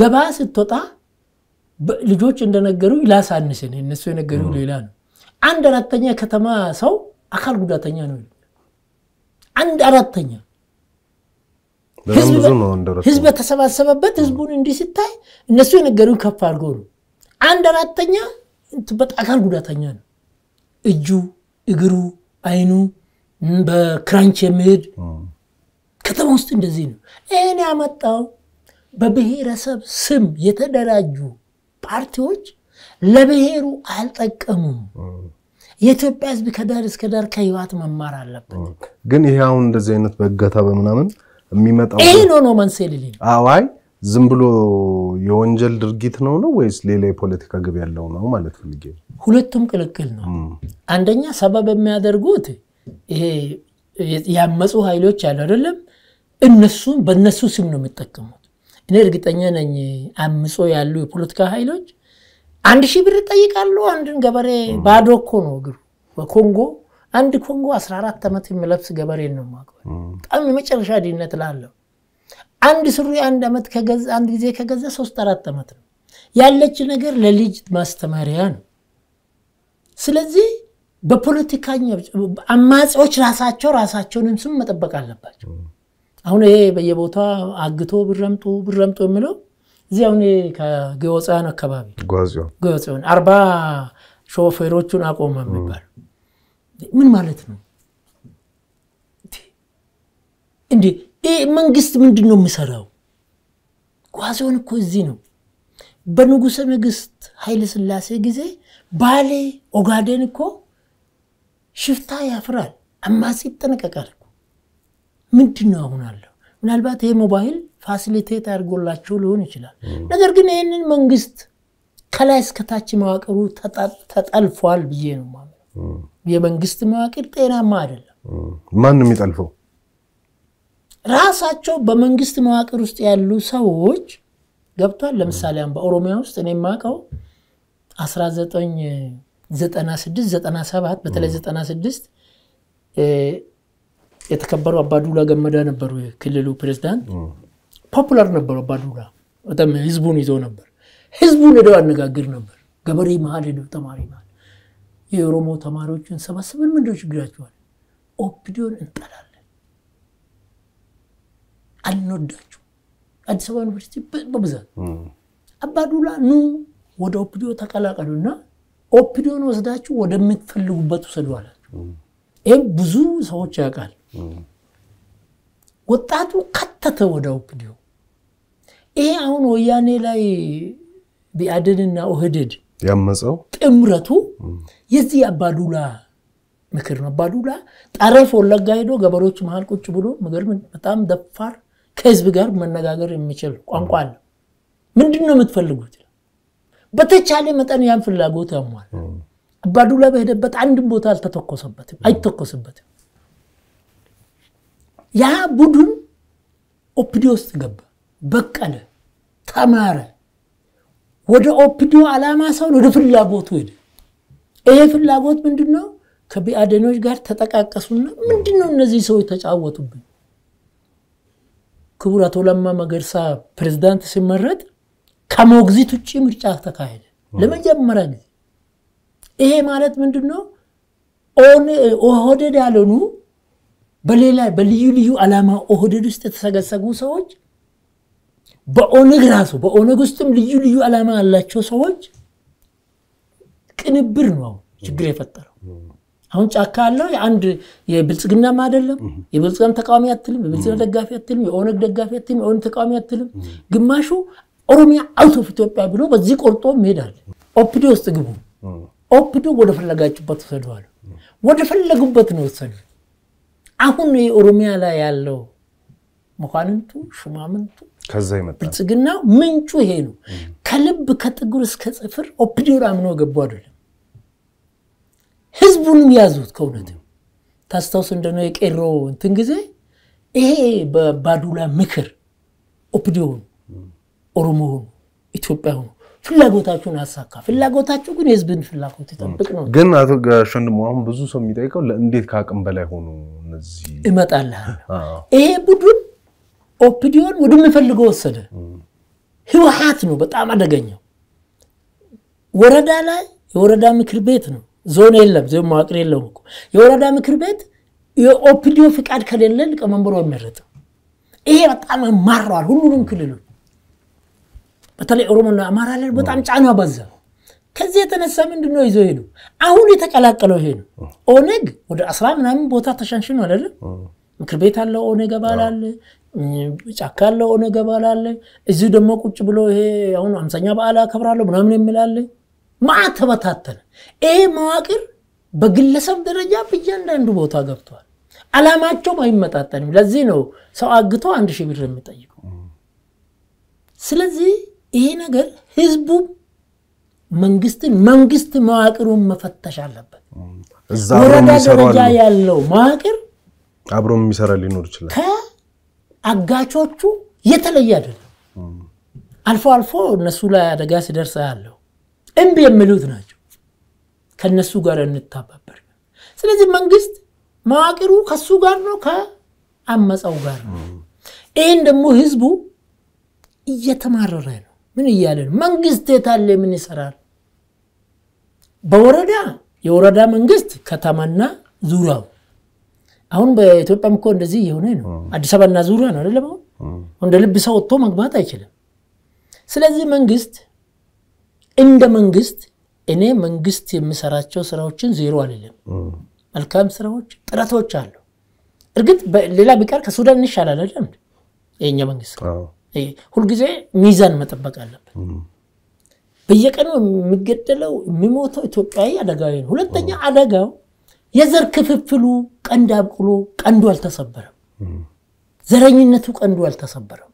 ገባ ስትወጣ ልጆች እንደነገሩኝ ላሳንስን፣ እነሱ የነገሩ ሌላ ነው። አንድ አራተኛ የከተማ ሰው አካል ጉዳተኛ ነው። አንድ አራተኛ ህዝብ በተሰባሰበበት ህዝቡን እንዲህ ሲታይ እነሱ የነገሩ ከፍ አድርጎ ነው። አንድ አራተኛ አካል ጉዳተኛ ነው። እጁ፣ እግሩ፣ አይኑ በክራንች የሚሄድ ከተማ ውስጥ እንደዚህ ነው። ይህን ያመጣው በብሔረሰብ ስም የተደራጁ ፓርቲዎች ለብሔሩ አልጠቀሙም። የኢትዮጵያ ህዝብ ከዳር እስከ ዳር ከህይወት መማር አለበት። ግን ይሄ አሁን እንደዚህ አይነት በእገታ በምናምን የሚመጣው ይሄ ነው ነው መንስኤ ልልኝ። አዋይ ዝም ብሎ የወንጀል ድርጊት ነው ነው ወይስ ሌላ የፖለቲካ ግብ ያለው ነው ማለት ፈልጌ። ሁለቱም ቅልቅል ነው። አንደኛ ሰበብ የሚያደርጉት ይሄ ያመፁ ኃይሎች ያሉ አይደለም፣ እነሱም በእነሱ ስም ነው የሚጠቀሙት። እኔ እርግጠኛ ነኝ አምጾ ያሉ የፖለቲካ ኃይሎች አንድ ሺህ ብር ይጠይቃሉ። አንድን ገበሬ ባዶ እኮ ነው እግሩ በኮንጎ አንድ ኮንጎ 14 ዓመት የሚለብስ ገበሬ ነው ማ በጣም የመጨረሻ ድህነት ላለው አንድ ሱሪ አንድ ዓመት ከገዛ አንድ ጊዜ ከገዛ ሶስት አራት ዓመት ነው ያለች ነገር ለልጅ ማስተማሪያ ነው። ስለዚህ በፖለቲካኛ አማጺዎች ራሳቸው ራሳቸውን ስም መጠበቅ አለባቸው። አሁን ይሄ በየቦታ አግቶ ብረምጡ ብረምጡ የሚለው እዚያው እኔ አካባቢ ገወፅያን አርባ ሾፌሮቹን አቆመ የሚባል ምን ማለት ነው? እንዴ መንግስት ምንድን ነው የሚሰራው? ጓዞን እኮ እዚህ ነው። በንጉሰ ንግስት ኃይለ ስላሴ ጊዜ ባሌ ኦጋዴን እኮ ሽፍታ ያፍራል፣ አማጺ ይጠነቀቃል። ምንድን ነው አሁን አለው? ምናልባት ይሄ ሞባይል ፋሲሊቴት አድርጎላቸው ሊሆን ይችላል። ነገር ግን ይህንን መንግስት ከላይ እስከታች መዋቅሩ ተጠልፏል ብዬ ነው የማምነው። የመንግስት መዋቅር ጤናማ አይደለም። ማን ነው የሚጠልፈው? ራሳቸው በመንግስት መዋቅር ውስጥ ያሉ ሰዎች ገብቷል። ለምሳሌ በኦሮሚያ ውስጥ እኔ የማውቀው 1996 97 በተለይ 96 የተከበሩ አባዱላ ገመዳ ነበሩ የክልሉ ፕሬዝዳንት። ፖፑላር ነበረ ባዱላ። በጣም ህዝቡን ይዘው ነበር። ህዝቡን ሄደው ያነጋግር ነበር። ገበሬ መሀል ሄደው ተማሪ መሀል የኦሮሞ ተማሪዎችን ሰባስበን ምንድን ችግራቸዋል? ኦፒዲዮን እንጠላለን፣ አንወዳቸው። አዲስ አበባ ዩኒቨርሲቲ በብዛት አባዱላ ኑ ወደ ኦፒዲዮ እና ኦፒዲዮን ወስዳችሁ ወደምትፈልጉበት ውሰዱ አላቸው። ይህም ብዙ ሰዎች ያውቃል። ወጣቱ ከተተ ወደ ኦፒዲዮ ይሄ አሁን ወያኔ ላይ ብአዴንና ኦህድድ ያመፀው ጥምረቱ የዚህ አባዱላ ምክር ነው። አባዱላ ጠረፍ ወለጋ ሄዶ ገበሬዎች መሀል ቁጭ ብሎ በጣም ደፋር ከህዝብ ጋር መነጋገር የሚችል ቋንቋ አለ። ምንድን ነው የምትፈልጉት? በተቻለ መጠን ያን ፍላጎት ያሟል። አባዱላ በሄደበት አንድም ቦታ አልተተኮሰበትም፣ አይተኮስበትም። ያ ቡድን ውስጥ ገባ፣ በቀለ ተማረ። ወደ ኦፒዲዮ ዓላማ ሳይሆን ወደ ፍላጎቱ ሄደ። ይሄ ፍላጎት ምንድን ነው? ከቢአደኖች ጋር ተጠቃቀሱና ምንድን ነው እነዚህ ሰዎች ተጫወቱብን? ክቡር አቶ ለማ መገርሳ ፕሬዝዳንት ሲመረጥ ከሞግዚት ውጭ ምርጫ ተካሄደ ለመጀመሪያ ጊዜ። ይሄ ማለት ምንድን ነው? ያለኑ ያልሆኑ በሌላ በልዩ ልዩ ዓላማ ኦህደድ ውስጥ የተሰገሰጉ ሰዎች በኦነግ ራሱ በኦነግ ውስጥም ልዩ ልዩ ዓላማ ያላቸው ሰዎች ቅንብር ነው ችግር የፈጠረው። አሁን ጫካ ያለው የአንድ የብልጽግናም አይደለም፣ የብልጽግና ተቃዋሚ አትልም፣ የብልጽግና ደጋፊ አትልም፣ የኦነግ ደጋፊ አትልም፣ የኦነግ ተቃዋሚ አትልም። ግማሹ ኦሮሚያ አውት ኦፍ ኢትዮጵያ ብሎ በዚህ ቆርጦ ይሄዳል። ኦፒዶ ውስጥ ግቡ፣ ኦፒዶ ወደ ፈለጋችሁበት ውሰደዋል። ወደ ፈለጉበት ነው ወሰዱ። አሁን የኦሮሚያ ላይ ያለው መኳንንቱ፣ ሹማምንቱ ከዛ ብልጽግና ምንጩ ይሄ ነው። ከልብ ከጥጉር እስከ ጽፍር ኦፕዲራ አምኖ ገቡ አይደለም። ህዝቡንም ያዙት። ከእውነት ታስታውስ እንደሆነ የቄሮ እንትን ጊዜ ይሄ በባዱላ ምክር ኦፒዲዮ ሆኑ፣ ኦሮሞ ሆኑ፣ ኢትዮጵያ ሆኑ ፍላጎታችሁን አሳካ። ፍላጎታችሁ ግን የህዝብን ፍላጎት ይጠብቅ ነው። ግን አቶ ሸንድሞ አሁን ብዙ ሰው የሚጠይቀው ለእንዴት ከአቅም በላይ ሆኑ እነዚህ። እመጣልሃለሁ። ይሄ ቡድን ኦፒዲዮን ወደምፈልገው ወሰደ። ህወሓት ነው በጣም አደገኛው። ወረዳ ላይ የወረዳ ምክር ቤት ነው። ዞን የለም፣ ዞን መዋቅር የለውም የወረዳ ምክር ቤት የኦፒዲዮ ፍቃድ ከሌለ ሊቀመንበሩ የሚመረጠው ይሄ በጣም ማረዋል። ሁሉንም ክልሉን በተለይ ኦሮሞና አማራ ላይ በጣም ጫና በዛ። ከዚህ የተነሳ ምንድን ነው ይዞ ሄዱ። አሁን የተቀላቀለው ይሄ ነው። ኦነግ ወደ አስራ ምናምን ቦታ ተሸንሽኗል አይደል? ምክር ቤት አለ ኦነግ አባል አለ፣ ጫካ አለ ኦነግ አባል አለ። እዚህ ደግሞ ቁጭ ብሎ ይሄ አሁን አምሳኛ በዓል አከብራለሁ ምናምን የሚላለ ማዓ ተበታተነ። ይሄ መዋቅር በግለሰብ ደረጃ በእያንዳንዱ ቦታ ገብቷል። አላማቸው አይመጣጠንም። ለዚህ ነው ሰው አግቶ አንድ ሺህ ብር የሚጠይቀው። ስለዚህ ይሄ ነገር ህዝቡ መንግስትን መንግስት መዋቅሩን መፈተሽ አለበት። ወረዳ ደረጃ ያለው መዋቅር አብሮ የሚሰራ ሊኖር ይችላል። ከአጋቾቹ የተለየ አይደለም። አልፎ አልፎ እነሱ ላይ አደጋ ሲደርስ ያለው እምቢ የሚሉት ናቸው። ከነሱ ጋር እንተባበር። ስለዚህ መንግስት መዋቅሩ ከሱ ጋር ነው፣ ከአመፃው ጋር ነው። ይህን ደግሞ ህዝቡ እየተማረረ ነው። ምን እያለ ነው? መንግስት የታለ? ምን ይሰራል? በወረዳ የወረዳ መንግስት ከተማና ዙሪያው አሁን በኢትዮጵያም እኮ እንደዚህ የሆነ ነው። አዲስ አበባና ዙሪያ ነው አይደለም። አሁን እንደ ልብ ሰው ወጥቶ መግባት አይችልም። ስለዚህ መንግስት እንደ መንግስት እኔ መንግስት የምሰራቸው ስራዎችን ዜሮ አይደለም። መልካም ስራዎች፣ ጥረቶች አሉ። እርግጥ ሌላ ቢቀር ከሱዳን እንሻላል አይደለም። የእኛ መንግስት ሁልጊዜ ሚዛን መጠበቅ አለብን። በየቀኑ የሚገደለው የሚሞተው ኢትዮጵያዊ አደጋዊ ነው። ሁለተኛ አደጋው የዘር ክፍፍሉ ቀንድ አብቅሎ ቀንዱ አልተሰበረም። ዘረኝነቱ ቀንዱ አልተሰበረም።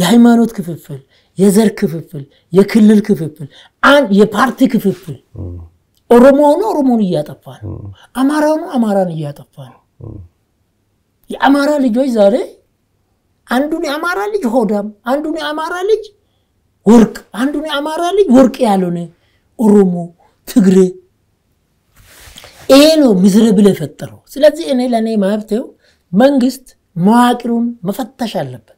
የሃይማኖት ክፍፍል፣ የዘር ክፍፍል፣ የክልል ክፍፍል፣ የፓርቲ ክፍፍል ኦሮሞ ሆኖ ኦሮሞን እያጠፋ ነው። አማራ ሆኖ አማራን እያጠፋ ነው። የአማራ ልጆች ዛሬ አንዱን የአማራ ልጅ ሆዳም፣ አንዱን የአማራ ልጅ ወርቅ፣ አንዱን የአማራ ልጅ ወርቅ ያልሆነ ኦሮሞ፣ ትግሬ ይሄ ነው ብለ የፈጠረው። ስለዚህ እኔ ለእኔ መብቴው መንግስት መዋቅሩን መፈተሽ አለበት።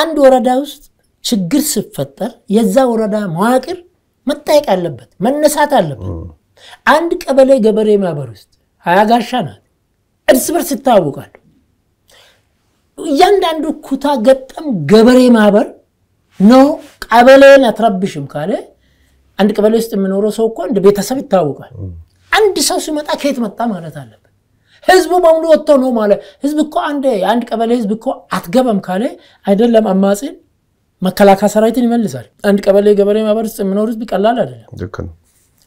አንድ ወረዳ ውስጥ ችግር ሲፈጠር የዛ ወረዳ መዋቅር መጠየቅ አለበት፣ መነሳት አለበት። አንድ ቀበሌ ገበሬ ማህበር ውስጥ ሀያ ጋሻ ናት። እርስ በርስ ይታወቃሉ። እያንዳንዱ ኩታ ገጠም ገበሬ ማህበር ነው ቀበሌን አትረብሽም ካለ አንድ ቀበሌ ውስጥ የምኖረው ሰው እኮ እንደ ቤተሰብ ይታወቃል። አንድ ሰው ሲመጣ ከየት መጣ ማለት አለበት። ህዝቡ በሙሉ ወጥቶ ነው ማለት ህዝብ እኮ አንድ የአንድ ቀበሌ ህዝብ እኮ አትገባም ካለ አይደለም አማጺን መከላከያ ሰራዊትን ይመልሳል። አንድ ቀበሌ ገበሬ ማህበር ውስጥ የሚኖር ህዝብ ቀላል አይደለም።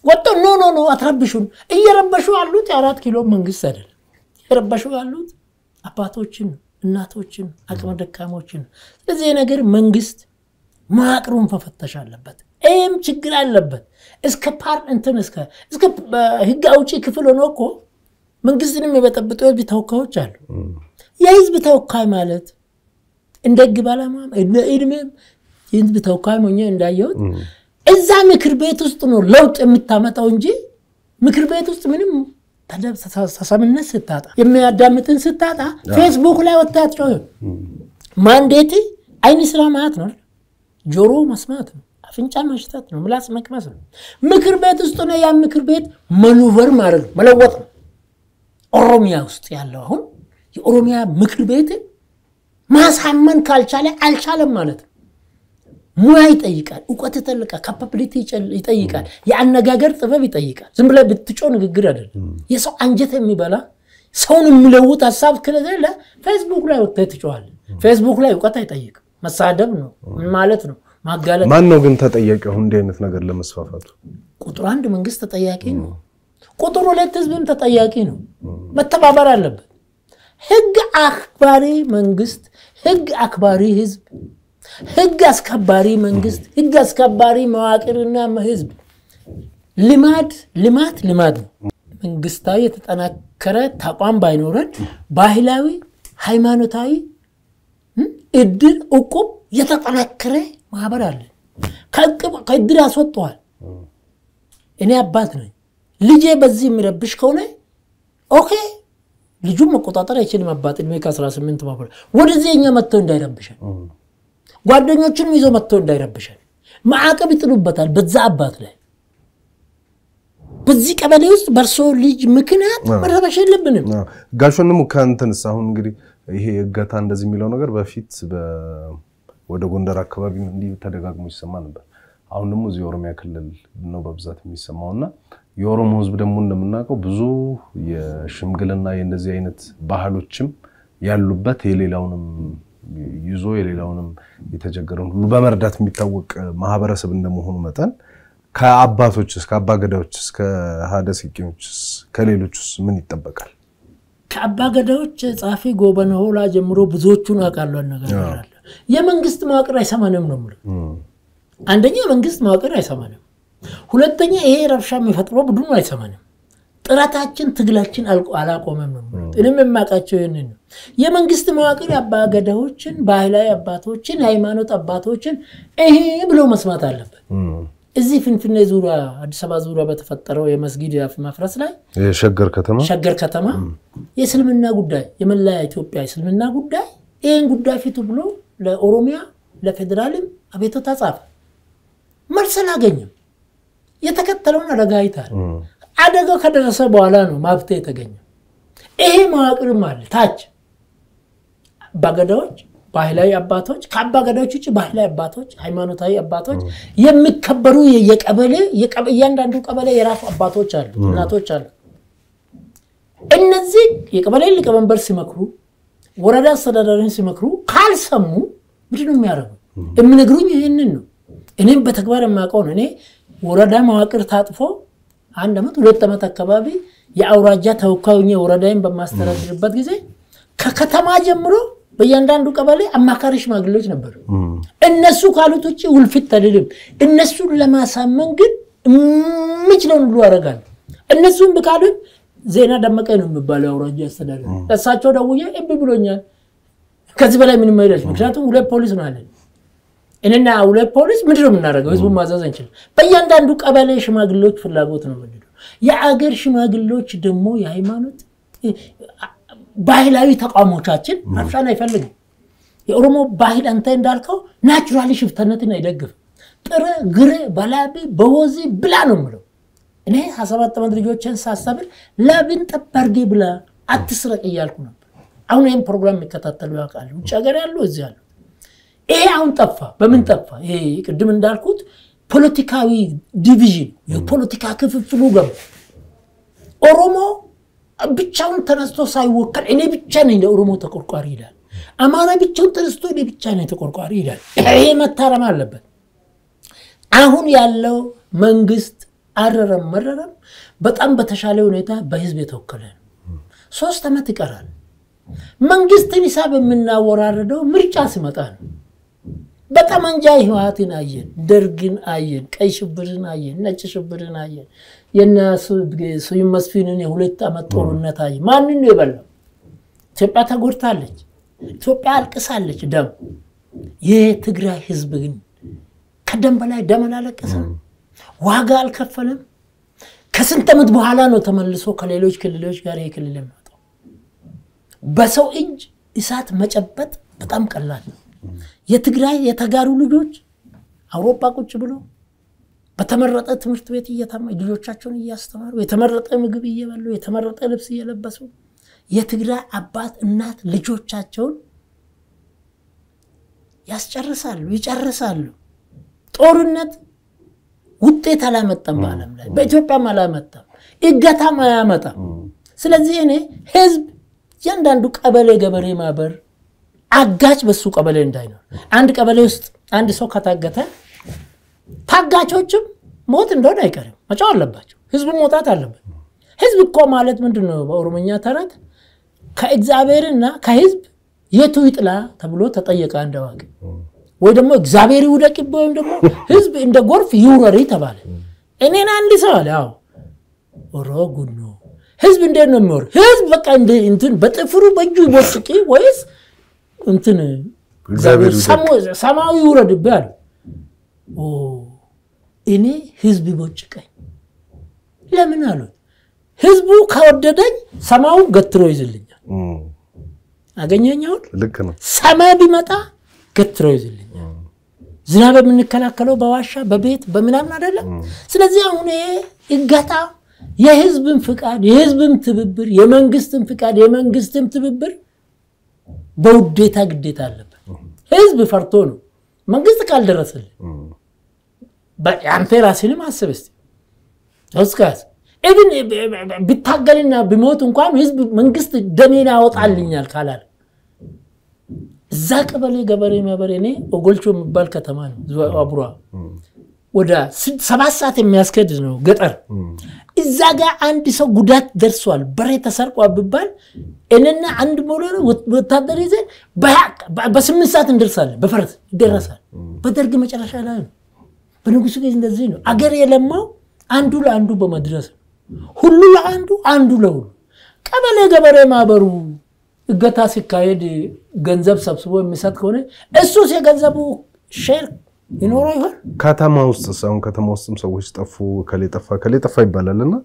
ወጥቶ ኖ ኖ ኖ አትረብሹን። እየረበሹ ያሉት የአራት ኪሎ መንግስት አይደለም። እየረበሹ ያሉት አባቶችን፣ እናቶችን፣ አቅመ ደካሞችን። ስለዚህ ነገር መንግስት ማቅሩን መፈተሽ አለበት። ይህም ችግር አለበት። እስከ ፓር እንትን እስከ እስከ ህግ አውጪ ክፍል ሆኖ እኮ መንግስትንም የበጠብጡ የህዝብ ተወካዮች አሉ። የህዝብ ተወካይ ማለት እንደ ህግ ባለሙያም እንደ ዕድሜም የህዝብ ተወካይ ሆኜ እንዳየሁት እዛ ምክር ቤት ውስጥ ነው ለውጥ የምታመጣው እንጂ ምክር ቤት ውስጥ ምንም ተሰሚነት ስታጣ የሚያዳምጥን ስታጣ ፌስቡክ ላይ ወታቸው ማንዴት አይን ስራ ማለት ነው። ጆሮ መስማት ነው። አፍንጫ መሽተት ነው፣ ምላስ መቅመስ ነው። ምክር ቤት ውስጥ ሆነ ያ ምክር ቤት መኑቨር ማድረግ ነው፣ መለወጥ ነው። ኦሮሚያ ውስጥ ያለው አሁን የኦሮሚያ ምክር ቤት ማሳመን ካልቻለ አልቻለም ማለት ነው። ሙያ ይጠይቃል፣ እውቀት ይጠይቃል፣ ካፓብሊቲ ይጠይቃል፣ የአነጋገር ጥበብ ይጠይቃል። ዝም ብለህ ብትጮ ንግግር አይደለም። የሰው አንጀት የሚበላ ሰውን የሚለውጥ ሀሳብ ስለሌለ ፌስቡክ ላይ ወጥተህ ትጮዋለህ። ፌስቡክ ላይ እውቀት አይጠይቅም፣ መሳደብ ነው ማለት ነው። ማጋለጥ። ማን ነው ግን ተጠያቂ አሁን እንዲህ አይነት ነገር ለመስፋፋቱ? ቁጥር አንድ መንግስት ተጠያቂ ነው። ቁጥር ሁለት ህዝብም ተጠያቂ ነው። መተባበር አለበት። ህግ አክባሪ መንግስት፣ ህግ አክባሪ ህዝብ፣ ህግ አስከባሪ መንግስት፣ ህግ አስከባሪ መዋቅርና ህዝብ ልማድ ልማት ልማት ነው። መንግስታዊ የተጠናከረ ተቋም ባይኖረን ባህላዊ፣ ሃይማኖታዊ እድር እቁብ የተጠናከረ ማህበር አለ። ከእድር ያስወጠዋል። እኔ አባት ነኝ። ልጄ በዚህ የሚረብሽ ከሆነ ኦኬ ልጁን መቆጣጠር አይችልም። አባት እድሜ ከ18 ማበ ወደዚህ እኛ መጥተው እንዳይረብሸን፣ ጓደኞችንም ይዞ መጥተው እንዳይረብሸን ማዕቀብ ይጥሉበታል በዛ አባት ላይ። በዚህ ቀበሌ ውስጥ በእርሶ ልጅ ምክንያት መረበሽ የለብንም። ጋሾንም ከእንትንስ አሁን እንግዲህ ይሄ እገታ እንደዚህ የሚለው ነገር በፊት ወደ ጎንደር አካባቢ እንዲህ ተደጋግሞ ይሰማ ነበር። አሁን ደግሞ እዚህ የኦሮሚያ ክልል ነው በብዛት የሚሰማው እና የኦሮሞ ህዝብ ደግሞ እንደምናውቀው ብዙ የሽምግልና የእንደዚህ አይነት ባህሎችም ያሉበት የሌላውንም ይዞ የሌላውንም የተቸገረውን ሁሉ በመርዳት የሚታወቅ ማህበረሰብ እንደመሆኑ መጠን ከአባቶች እስከ አባ ገዳዎች እስከ ሀደ ስቄዎች ከሌሎች ውስጥ ምን ይጠበቃል? ከአባ ገዳዎች ጸሐፊ ጎበነ ሆላ ጀምሮ ብዙዎቹን አውቃለሁ ነገር የመንግስት መዋቅር አይሰማንም ነው የምለው። አንደኛ የመንግስት መዋቅር አይሰማንም፣ ሁለተኛ ይሄ ረብሻ የሚፈጥረው ቡድኑ አይሰማንም። ጥረታችን ትግላችን አላቆመም ነው እኔም የማውቃቸው ይህንን ነው። የመንግስት መዋቅር አባገዳዎችን፣ ባህላዊ አባቶችን፣ የሃይማኖት አባቶችን ይሄ ብሎ መስማት አለበት። እዚህ ፍንፍኔ ዙሪያ አዲስ አበባ ዙሪያ በተፈጠረው የመስጊድ ማፍረስ ላይ ሸገር ከተማ የእስልምና ጉዳይ የመላ ኢትዮጵያ የእስልምና ጉዳይ ይህን ጉዳይ ፊቱ ብሎ ለኦሮሚያ ለፌዴራልም አቤቱታ ጻፈ። መልስ አላገኘም። የተከተለውን አደጋ አይታል። አደጋው ከደረሰ በኋላ ነው መፍትሄ የተገኘው። ይሄ መዋቅርም አለ ታች አባገዳዎች ባህላዊ አባቶች ከአባ ገዳዎች ውጭ ባህላዊ አባቶች፣ ሃይማኖታዊ አባቶች የሚከበሩ የቀበሌ እያንዳንዱ ቀበሌ የራሱ አባቶች አሉ፣ እናቶች አሉ። እነዚህ የቀበሌ ሊቀመንበር ሲመክሩ ወረዳ አስተዳዳሪን ሲመክሩ ካልሰሙ ምንድን ነው የሚያደርጉ? የምነግሩኝ ይህንን ነው። እኔም በተግባር የማውቀውን እኔ ወረዳ መዋቅር ታጥፎ አንድ ዓመት ሁለት ዓመት አካባቢ የአውራጃ ተወካይ ወረዳይን ወረዳዬን በማስተዳድርበት ጊዜ ከከተማ ጀምሮ በእያንዳንዱ ቀበሌ አማካሪ ሽማግሌዎች ነበሩ። እነሱ ካሉት ውጭ ውልፊት ተድድም እነሱን ለማሳመን ግን የምችለውን ሁሉ አደርጋለሁ። እነሱን ብካሉኝ ዜና ደመቀ ነው የሚባለው አውራጃ አስተዳደር። እሳቸው ደውዬ እምቢ ብሎኛል። ከዚህ በላይ ምንም አይደል። ምክንያቱም ሁለት ፖሊስ ነው ያለን እኔና ሁለት ፖሊስ ምንድን ነው የምናደርገው? ህዝቡን ማዘዝ አንችልም። በእያንዳንዱ ቀበሌ ሽማግሌዎች ፍላጎት ነው ምንድ የአገር ሽማግሌዎች ደግሞ የሃይማኖት ባህላዊ ተቋሞቻችን አፍሻን አይፈልግም። የኦሮሞ ባህል አንተ እንዳልከው ናቹራሊ ሽፍተነትን አይደግፍም። ጥረ ግሬ በላቢ በወዚ ብላ ነው የምለው እኔ 17 ዓመት ልጆችን ሳስተምር ለምን ጠብ ብለ አትስረቅ እያልኩ ነበር። አሁን ይህም ፕሮግራም የሚከታተሉ ያውቃሉ፣ ውጭ ሀገር ያሉ እዚህ ያሉ። ይሄ አሁን ጠፋ። በምን ጠፋ? ይሄ ቅድም እንዳልኩት ፖለቲካዊ ዲቪዥን፣ የፖለቲካ ክፍፍሉ ገባ። ኦሮሞ ብቻውን ተነስቶ ሳይወከል እኔ ብቻ ነኝ ለኦሮሞ ተቆርቋሪ ይላል። አማራ ብቻውን ተነስቶ እኔ ብቻ ነኝ ተቆርቋሪ ይላል። ይሄ መታረም አለበት። አሁን ያለው መንግስት አረረም መረረም በጣም በተሻለ ሁኔታ በህዝብ የተወከለ ነው። ሶስት ዓመት ይቀራል። መንግስትን ሂሳብ የምናወራረደው ምርጫ ሲመጣ ነው። በጠመንጃ ህወሓትን አየን፣ ደርግን አየን፣ ቀይ ሽብርን አየን፣ ነጭ ሽብርን አየን፣ የነ ስዩም መስፍንን የሁለት ዓመት ጦርነት አየን። ማንን ነው የበላው? ኢትዮጵያ ተጎድታለች። ኢትዮጵያ አልቅሳለች ደም። ይህ ትግራይ ህዝብ ግን ከደም በላይ ደም አላለቀሰም። ዋጋ አልከፈለም። ከስንት ዓመት በኋላ ነው ተመልሶ ከሌሎች ክልሎች ጋር ይሄ ክልል የሚወጣው። በሰው እጅ እሳት መጨበጥ በጣም ቀላል ነው። የትግራይ የተጋሩ ልጆች አውሮፓ ቁጭ ብሎ በተመረጠ ትምህርት ቤት እየተማ ልጆቻቸውን እያስተማሩ የተመረጠ ምግብ እየበሉ የተመረጠ ልብስ እየለበሱ የትግራይ አባት እናት ልጆቻቸውን ያስጨርሳሉ፣ ይጨርሳሉ። ጦርነት ውጤት አላመጣም። በዓለም ላይ በኢትዮጵያም አላመጣም። እገታም አያመጣም። ስለዚህ እኔ ህዝብ እያንዳንዱ ቀበሌ ገበሬ ማህበር አጋጭ በሱ ቀበሌ እንዳይኖር አንድ ቀበሌ ውስጥ አንድ ሰው ከታገተ ታጋቾችም ሞት እንደሆነ አይቀርም መጫው አለባቸው። ህዝቡ መውጣት አለበት። ህዝብ እኮ ማለት ምንድን ነው? በኦሮምኛ ተረት ከእግዚአብሔርና ከህዝብ የቱ ይጥላ ተብሎ ተጠየቀ አንድ አዋቂ። ወይ ደግሞ እግዚአብሔር ይውደቅብህ ወይም ደግሞ ህዝብ እንደ ጎርፍ ይውረሪ ተባለ እኔን አንድ ሰው አለ ው ሮ ጉኖ ህዝብ እንደ ነው የሚወር ህዝብ በቃ እንትን በጥፍሩ በእጁ ይቦስቂ ወይስ እንትን ሰማዊ ይውረድብ አለ እኔ ህዝብ ይቦጭቀኝ ለምን አሉ ህዝቡ ከወደደኝ ሰማው ገትሮ ይዝልኛል አገኘኛውን ሰማይ ቢመጣ ገትሮ ይዝልኛል ዝናብ የምንከላከለው በዋሻ በቤት በምናምን አይደለም። ስለዚህ አሁን ይሄ እገታ የህዝብን ፍቃድ የህዝብን ትብብር የመንግስትን ፍቃድ የመንግስትን ትብብር በውዴታ ግዴታ አለበት። ህዝብ ፈርቶ ነው። መንግስት ካልደረሰልን አንተ ራስንም አስብ እስኪ ተስካስ ኢብን ብታገልና ብሞት እንኳን ህዝብ መንግስት ደሜን ያወጣልኛል ካላል እዛ ቀበሌ ገበሬ መበሬ እኔ ኦጎልቾ የሚባል ከተማ ነው አቡሯ ወደ ሰባት ሰዓት የሚያስከድ ነው ገጠር። እዛ ጋር አንድ ሰው ጉዳት ደርሷል፣ በሬ ተሰርቋ ቢባል እኔና አንድ ሞሎ ወታደር ይዘን በስምንት ሰዓት እንደርሳለን። በፈረስ ይደረሳል። በደርግ መጨረሻ ላይ ነው፣ በንጉሱ ጊዜ እንደዚህ ነው። አገር የለማው አንዱ ለአንዱ በመድረስ ሁሉ ለአንዱ አንዱ ለሁሉ ቀበሌ ገበሬ ማህበሩ እገታ ሲካሄድ ገንዘብ ሰብስቦ የሚሰጥ ከሆነ እሱስ የገንዘቡ ሼር ይኖረው ይሆን? ከተማ ውስጥ አሁን ከተማ ውስጥም ሰዎች ጠፉ፣ ከሌ ጠፋ፣ ከሌ ጠፋ ይባላል እና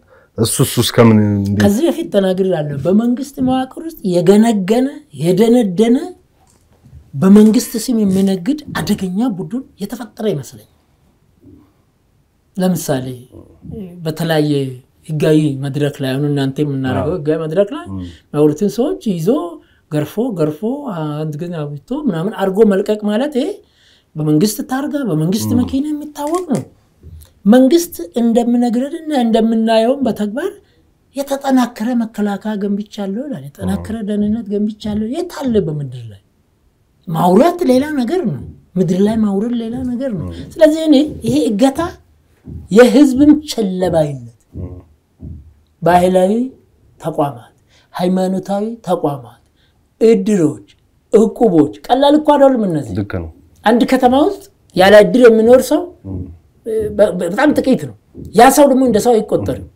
እሱ እሱ እስከምን ከዚህ በፊት ተናግሬያለሁ። በመንግስት መዋቅር ውስጥ የገነገነ የደነደነ በመንግስት ስም የሚነግድ አደገኛ ቡድን የተፈጠረ ይመስለኝ። ለምሳሌ በተለያየ ህጋዊ መድረክ ላይ አሁን እናንተ የምናደርገው ህጋዊ መድረክ ላይ ማውለትን ሰዎች ይዞ ገርፎ ገርፎ አንድገና አብቶ ምናምን አድርጎ መልቀቅ ማለት ይሄ በመንግስት ታርጋ በመንግስት መኪና የሚታወቅ ነው። መንግስት እንደምነግረንና እንደምናየውም በተግባር የተጠናከረ መከላከያ ገንብቻለሁ ይላል። የተጠናከረ ደህንነት ገንብቻለሁ። የት አለ በምድር ላይ? ማውራት ሌላ ነገር ነው። ምድር ላይ ማውረድ ሌላ ነገር ነው። ስለዚህ እኔ ይሄ እገታ የህዝብም ቸለባይነት፣ ባህላዊ ተቋማት፣ ሃይማኖታዊ ተቋማት እድሮች፣ እቁቦች ቀላል እኮ አይደሉም እነዚህ። አንድ ከተማ ውስጥ ያለ እድር የሚኖር ሰው በጣም ጥቂት ነው። ያ ሰው ደግሞ እንደ ሰው አይቆጠርም።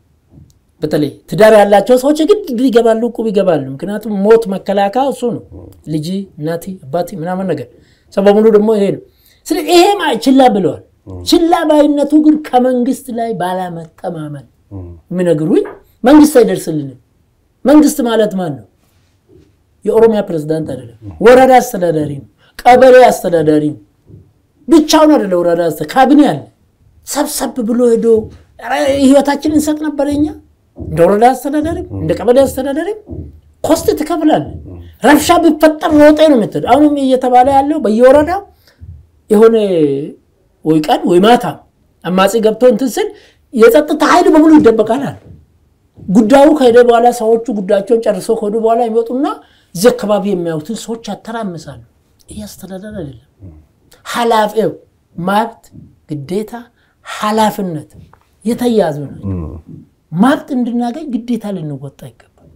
በተለይ ትዳር ያላቸው ሰዎች ግድ እድር ይገባሉ፣ እቁብ ይገባሉ። ምክንያቱም ሞት መከላከያ እሱ ነው። ልጅ እናቴ፣ አባቴ ምናምን ነገር ሰው በሙሉ ደግሞ ይሄ ነው። ስለዚህ ይሄ ችላ ብለዋል። ችላ ባይነቱ ግን ከመንግስት ላይ ባለመተማመን የሚነግሩኝ መንግስት አይደርስልንም። መንግስት ማለት ማን ነው? የኦሮሚያ ፕሬዝዳንት አይደለም፣ ወረዳ አስተዳዳሪ ነው፣ ቀበሌ አስተዳዳሪ ነው። ብቻውን አደለ ወረዳ ካቢኔ አለ። ሰብሰብ ብሎ ሄዶ ህይወታችንን እንሰጥ ነበረ። እኛ እንደ ወረዳ አስተዳዳሪም እንደ ቀበሌ አስተዳዳሪም ኮስት ትከፍላለ ረብሻ ቢፈጠር ሮጠ ነው የምትሄድ። አሁንም እየተባለ ያለው በየወረዳ የሆነ ወይ ቀን ወይ ማታ አማጺ ገብቶ እንትን ስል የጸጥታ ኃይል በሙሉ ይደበቃል። ጉዳዩ ከሄደ በኋላ ሰዎቹ ጉዳያቸውን ጨርሰው ከሄዱ በኋላ ይመጡና እዚህ አካባቢ የሚያዩትን ሰዎች ያተራምሳሉ። እያስተዳደር አይደለም። ኃላፊው መብት፣ ግዴታ፣ ሀላፍነት የተያዙ ናቸው። መብት እንድናገኝ ግዴታ ልንወጣ ይገባል።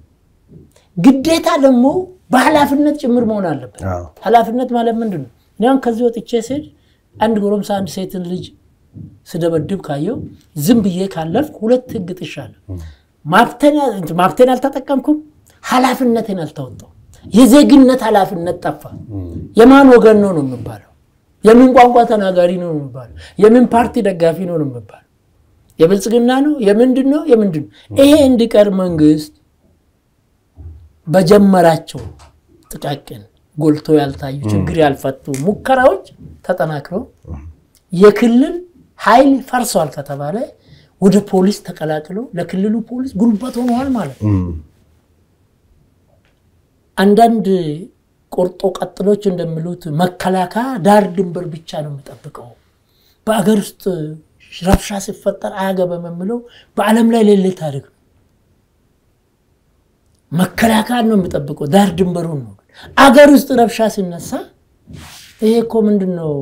ግዴታ ደግሞ በሀላፍነት ጭምር መሆን አለበት። ኃላፊነት ማለት ምንድን ነው? እኔም ከዚህ ወጥቼ ስሄድ አንድ ጎረምሳ አንድ ሴትን ልጅ ስደበድብ ካየው ዝም ብዬ ካለፍኩ ሁለት ህግ ጥሻለሁ። መብቴን አልተጠቀምኩም፣ ኃላፊነቴን አልተወጣው የዜግነት ኃላፊነት ጠፋ። የማን ወገን ነው ነው የሚባለው? የምን ቋንቋ ተናጋሪ ነው የሚባለው? የምን ፓርቲ ደጋፊ ነው ነው የሚባለው? የብልጽግና ነው የምንድን ነው የምንድን ነው? ይሄ እንዲቀር መንግስት በጀመራቸው ጥቃቅን ጎልቶ ያልታዩ ችግር ያልፈቱ ሙከራዎች ተጠናክረው የክልል ኃይል ፈርሷል ከተባለ ወደ ፖሊስ ተቀላቅሎ ለክልሉ ፖሊስ ጉልበት ሆነዋል ማለት ነው። አንዳንድ ቆርጦ ቀጥሎች እንደሚሉት መከላከያ ዳር ድንበር ብቻ ነው የሚጠብቀው። በአገር ውስጥ ረብሻ ሲፈጠር አያገባም የምለው በዓለም ላይ ሌለ ታሪክ ነው። መከላከያ ነው የሚጠብቀው፣ ዳር ድንበሩን ነው። አገር ውስጥ ረብሻ ሲነሳ ይሄ እኮ ምንድን ነው?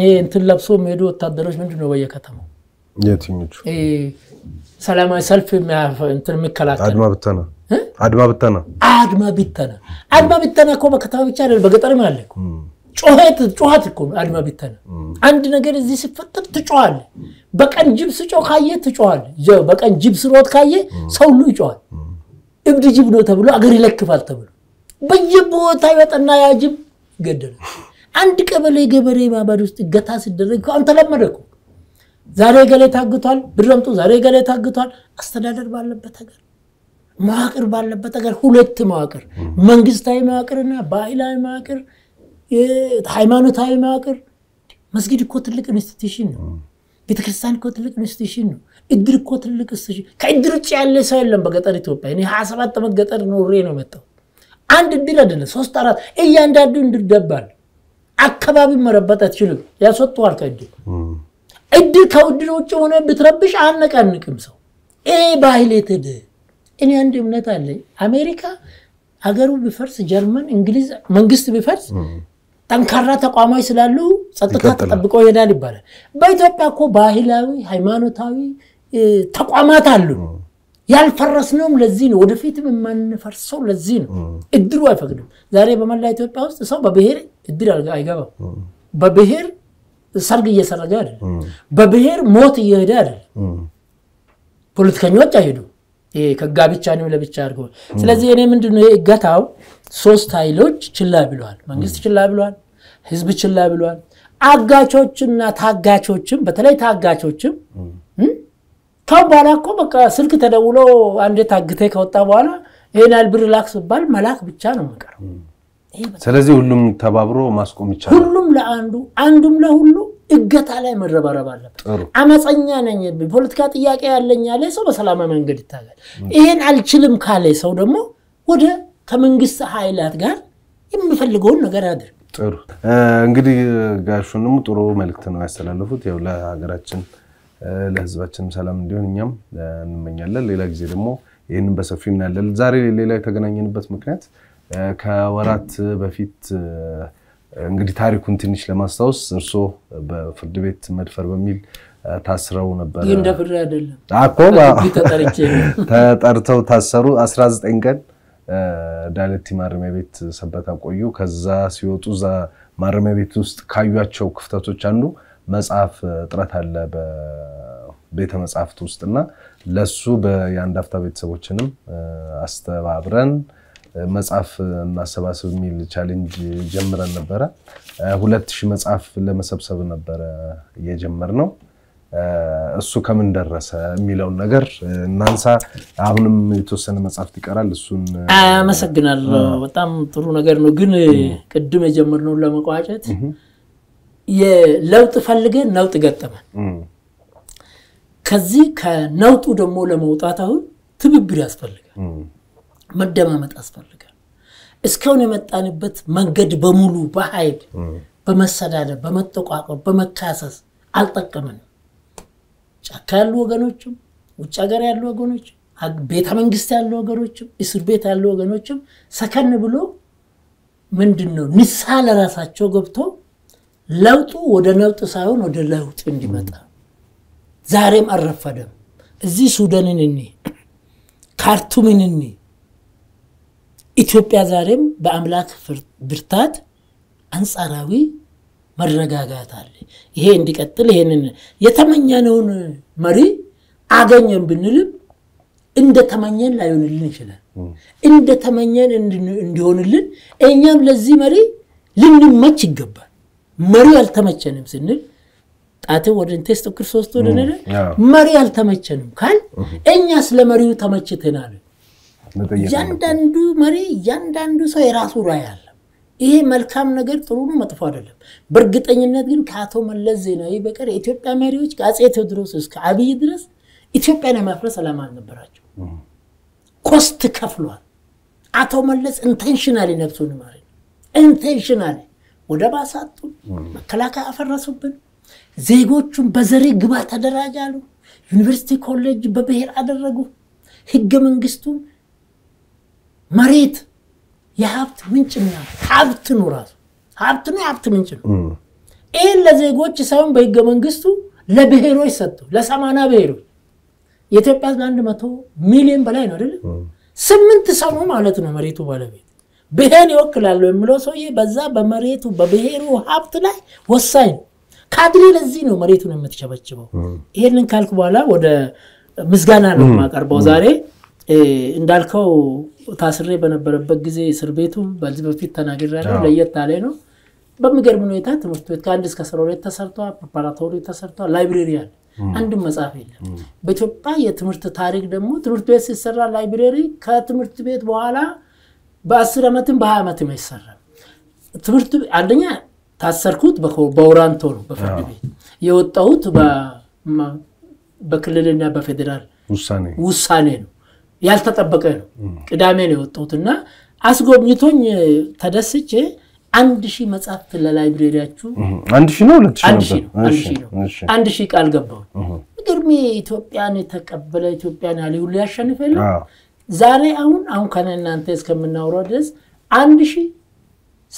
ይሄ እንትን ለብሶ የሚሄዱ ወታደሮች ምንድን ነው በየከተማው የትኞቹ ሰላማዊ ሰልፍ እንትን የሚከላከል ብተና አድማ ብተና አድማ ብተና አድማ ብተና እኮ በከተማ ብቻ አይደለም፣ በገጠርም አለ ጩኸት ጩኸት እኮ አድማ ቢተና አንድ ነገር እዚህ ሲፈጠር ትጮኋለ። በቀን ጅብ ስጮ ካየ ትጮኋለ። በቀን ጅብ ስሮት ካየ ሰው ሁሉ ይጮኋል። እብድ ጅብ ነው ተብሎ አገር ይለክፋል ተብሎ በየቦታ ይወጣና ያ ጅብ ይገደላል። አንድ ቀበሌ ገበሬ ማባድ ውስጥ እገታ ሲደረግ አንተለመደ እኮ ዛሬ ገሌ ታግቷል፣ ብረምጡ ዛሬ ገሌ ታግቷል። አስተዳደር ባለበት ሀገር፣ መዋቅር ባለበት ሀገር ሁለት መዋቅር መንግስታዊ መዋቅርና ባህላዊ መዋቅር፣ ሃይማኖታዊ መዋቅር። መስጊድ እኮ ትልቅ ኢንስቲቱሽን ነው። ቤተክርስቲያን እኮ ትልቅ ኢንስቲቱሽን ነው። እድር እኮ ትልቅ ከእድር ውጭ ያለ ሰው የለም በገጠር ኢትዮጵያ። እኔ ሀያ ሰባት ዓመት ገጠር ኖሬ ነው መጣው። አንድ እድር አይደለም ሶስት አራት፣ እያንዳንዱ ደባል አካባቢ መረበጥ አትችልም፣ ያስወጥተዋል ከእድር እድል ከእድል ውጭ ሆነ ብትረብሽ አነቃንቅም ሰው ይሄ ባህል የትድ እኔ አንድ እምነት አለ አሜሪካ አገሩ ቢፈርስ ጀርመን እንግሊዝ መንግስት ቢፈርስ ጠንካራ ተቋማዊ ስላሉ ጸጥታ ተጠብቆ ይሄዳል ይባላል በኢትዮጵያ እኮ ባህላዊ ሃይማኖታዊ ተቋማት አሉ ያልፈረስነውም ለዚህ ነው ወደፊትም የማንፈርሰው ለዚህ ነው እድሩ አይፈቅድም ዛሬ በመላ ኢትዮጵያ ውስጥ ሰው በብሔር እድር አይገባም በብሔር ሰርግ እየሰረገ አይደለም። በብሔር ሞት እየሄደ አይደለም። ፖለቲከኞች አይሄዱ ይሄ ከጋብቻ ነው ለብቻ አድርገው። ስለዚህ እኔ ምንድን ነው እገታው ሶስት ኃይሎች ችላ ብለዋል። መንግስት ችላ ብለዋል። ህዝብ ችላ ብለዋል። አጋቾችና ታጋቾችም በተለይ ታጋቾችም ከው በኋላ እኮ በቃ ስልክ ተደውሎ አንዴ ታግተ ከወጣ በኋላ ይሄን ያህል ብር ላክ ስባል መላክ ብቻ ነው የምቀረው። ስለዚህ ሁሉም ተባብሮ ማስቆም ይቻላል። ሁሉም ለአንዱ አንዱም ለሁሉ እገታ ላይ መረባረብ አለበት። አመፀኛ ነኝ ፖለቲካ ጥያቄ ያለኝ ያለ ሰው በሰላማዊ መንገድ ይታያል። ይሄን አልችልም ካለ ሰው ደግሞ ወደ ከመንግስት ኃይላት ጋር የምፈልገውን ነገር ያድርግ። ጥሩ እንግዲህ ጋሹንም ጥሩ መልእክት ነው ያስተላለፉት። ያው ለሀገራችን ለህዝባችንም ሰላም እንዲሆን እኛም እንመኛለን። ሌላ ጊዜ ደግሞ ይህንን በሰፊው እናያለን። ዛሬ ሌላ የተገናኘንበት ምክንያት ከወራት በፊት እንግዲህ ታሪኩን ትንሽ ለማስታወስ እርስዎ በፍርድ ቤት መድፈር በሚል ታስረው ነበር። እንደ ፍርድ አይደለም ተጠርተው ታሰሩ። 19 ቀን ዳለቲ ማረሚያ ቤት ሰበታ ቆዩ። ከዛ ሲወጡ እዛ ማረሚያ ቤት ውስጥ ካዩቸው ክፍተቶች አንዱ መጽሐፍ እጥረት አለ በቤተ መጽሐፍት ውስጥ እና ለሱ የአንድ አፍታ ቤተሰቦችንም አስተባብረን መጽሐፍ እናሰባስብ የሚል ቻሌንጅ ጀምረን ነበረ። ሁለት ሺህ መጽሐፍ ለመሰብሰብ ነበረ እየጀመር ነው። እሱ ከምን ደረሰ የሚለውን ነገር እናንሳ። አሁንም የተወሰነ መጽሐፍት ይቀራል። እሱን አመሰግናለሁ። በጣም ጥሩ ነገር ነው። ግን ቅድም የጀመርነውን ለመቋጨት ለውጥ ፈልገን ነውጥ ገጠመን። ከዚህ ከነውጡ ደግሞ ለመውጣት አሁን ትብብር ያስፈልጋል። መደማመጥ አስፈልጋል። እስካሁን የመጣንበት መንገድ በሙሉ በኃይል በመሰዳደር በመጠቋቆር፣ በመካሰስ አልጠቀምንም። ጫካ ያሉ ወገኖችም ውጭ ሀገር ያሉ ወገኖች፣ ቤተ መንግስት ያሉ ወገኖችም፣ እስር ቤት ያሉ ወገኖችም ሰከን ብሎ ምንድን ነው ንስሐ ለራሳቸው ገብቶ ለውጡ ወደ ነውጥ ሳይሆን ወደ ለውጥ እንዲመጣ ዛሬም አልረፈደም። እዚህ ሱዳንን እኒ ካርቱምን እኒ ኢትዮጵያ ዛሬም በአምላክ ብርታት አንጻራዊ መረጋጋት አለ። ይሄ እንዲቀጥል ይሄንን የተመኘነውን መሪ አገኘን ብንልም እንደተመኘን ላይሆንልን ይችላል። እንደተመኘን እንዲሆንልን እኛም ለዚህ መሪ ልንመች ይገባል። መሪ አልተመቸንም ስንል ጣት ወደ ንቴስቶ ክርስቶስ ወደ መሪ አልተመቸንም ካል እኛ ስለ መሪው ተመችተናል። እያንዳንዱ መሪ እያንዳንዱ ሰው የራሱ ራዕይ አለ። ይሄ መልካም ነገር ጥሩ ነው፣ መጥፎ አይደለም። በእርግጠኝነት ግን ከአቶ መለስ ዜናዊ በቀር የኢትዮጵያ መሪዎች ከአጼ ቴዎድሮስ እስከ አብይ ድረስ ኢትዮጵያን የማፍረስ ዓላማ አልነበራቸው። ኮስት ከፍሏል። አቶ መለስ ኢንቴንሽናሊ ነፍሱን ማ ነው። ኢንቴንሽናሊ ወደብ መከላከያ አፈረሱብን፣ ዜጎቹን በዘሬ ግባ ተደራጃሉ፣ ዩኒቨርሲቲ ኮሌጅ በብሔር አደረጉ፣ ህገ መንግስቱን መሬት የሀብት ምንጭ ነው። ሀብት ነው ራሱ ሀብት ነው፣ የሀብት ምንጭ ነው። ይህን ለዜጎች ሳይሆን በህገ መንግስቱ ለብሔሮች ሰጡ፣ ለሰማና ብሔሮች የኢትዮጵያ ህዝብ አንድ መቶ ሚሊዮን በላይ ነው አይደለ? ስምንት ሰው ማለት ነው መሬቱ ባለቤት ብሔር ይወክላሉ የሚለው ሰውዬ በዛ በመሬቱ በብሔሩ ሀብት ላይ ወሳኝ ነው። ካድሬ ለዚህ ነው መሬቱን የምትሸበችበው። ይህንን ካልኩ በኋላ ወደ ምስጋና ነው የማቀርበው ዛሬ እንዳልከው ታስሬ በነበረበት ጊዜ እስር ቤቱም በዚህ በፊት ተናግሬያለሁ፣ ለየት ያለ ነው። በሚገርም ሁኔታ ትምህርት ቤት ከአንድ እስከ አስራ ሁለት ተሰርተዋል። ፕሪፓራቶሪ ተሰርተዋል። ላይብሬሪ አለ፣ አንድም መጽሐፍ የለም። በኢትዮጵያ የትምህርት ታሪክ ደግሞ ትምህርት ቤት ሲሰራ ላይብሬሪ ከትምህርት ቤት በኋላ በአስር ዓመትም በሀያ ዓመትም አይሰራም። ትምህርት አንደኛ ታሰርኩት በውራንቶ ነው በፍርድ ቤት የወጣሁት በክልልና በፌዴራል ውሳኔ ነው። ያልተጠበቀ ነው። ቅዳሜ ነው እና አስጎብኝቶኝ ተደስቼ አንድ ሺህ መጽሐፍት ለላይብሬሪያችሁ አንድ ሺህ ነው አንድ ሺህ ቃል ገባሁ። ግርሜ ኢትዮጵያን የተቀበለ ኢትዮጵያን ያለ ሁሉ ያሸንፈ የለ ዛሬ አሁን አሁን እናንተ እስከምናወራው ድረስ አንድ ሺህ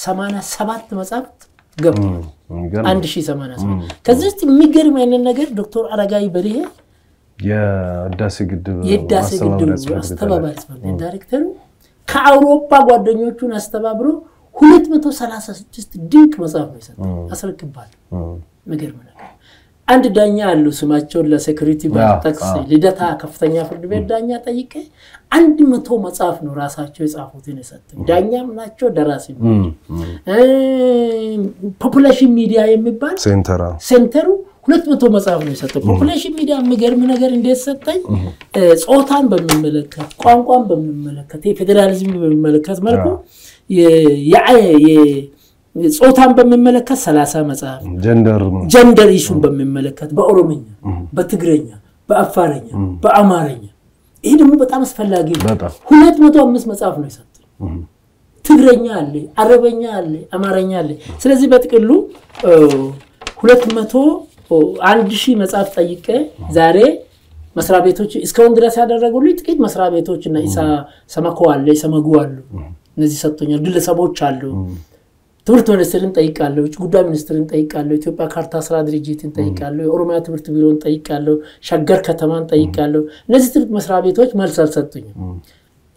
ሰማንያ ሰባት መጽሐፍት ገባ አንድ ሺህ ሰማንያ ሰባት ከዚህ ውስጥ የሚገርም አይነት ነገር ዶክተር አረጋዊ በርሄ የህዳሴ ግድብ አስተባባሪ ጽሕፈት ዳይሬክተሩ ከአውሮፓ ጓደኞቹን አስተባብሮ 236 ድንቅ መጽሐፍ ነው የሰጠው። አስረክባል። የሚገርም ነገር አንድ ዳኛ አሉ። ስማቸውን ለሴኩሪቲ ባልጠቅስ ልደታ ከፍተኛ ፍርድ ቤት ዳኛ ጠይቀ አንድ መቶ መጽሐፍ ነው ራሳቸው የጻፉትን የሰጡኝ። ዳኛም ናቸው፣ ደራሲ ናቸው። ፖፑሌሽን ሚዲያ የሚባል ሴንተሩ ሁለት መቶ መጽሐፍ ነው የሰጠው። ፖፑሌሽን ሚዲያ የሚገርም ነገር እንዴት ሰጠኝ? ጾታን በሚመለከት ቋንቋን በሚመለከት የፌዴራሊዝም በሚመለከት መልኩ ጾታን በሚመለከት ሰላሳ መጽሐፍ ጀንደር ኢሹን በሚመለከት በኦሮምኛ፣ በትግረኛ፣ በአፋረኛ፣ በአማርኛ ይህ ደግሞ በጣም አስፈላጊ ነው። ሁለት መቶ አምስት መጽሐፍ ነው የሰጠ። ትግረኛ አለ፣ አረበኛ አለ፣ አማርኛ አለ። ስለዚህ በጥቅሉ ሁለት መቶ አንድ ሺህ መጽሐፍ ጠይቄ ዛሬ መስሪያ ቤቶች እስካሁን ድረስ ያደረጉልኝ ጥቂት መስሪያ ቤቶች እና ሰመኮ አለ ሰመጉ አሉ እነዚህ ሰጥቶኛል ግለሰቦች አሉ ትምህርት ሚኒስትርን ጠይቃለሁ ውጭ ጉዳይ ሚኒስትርን ጠይቃለሁ ኢትዮጵያ ካርታ ስራ ድርጅትን ጠይቃለሁ የኦሮሚያ ትምህርት ቢሮን ጠይቃለሁ ሸገር ከተማን ጠይቃለሁ እነዚህ ትምህርት መስሪያ ቤቶች መልስ አልሰጡኝም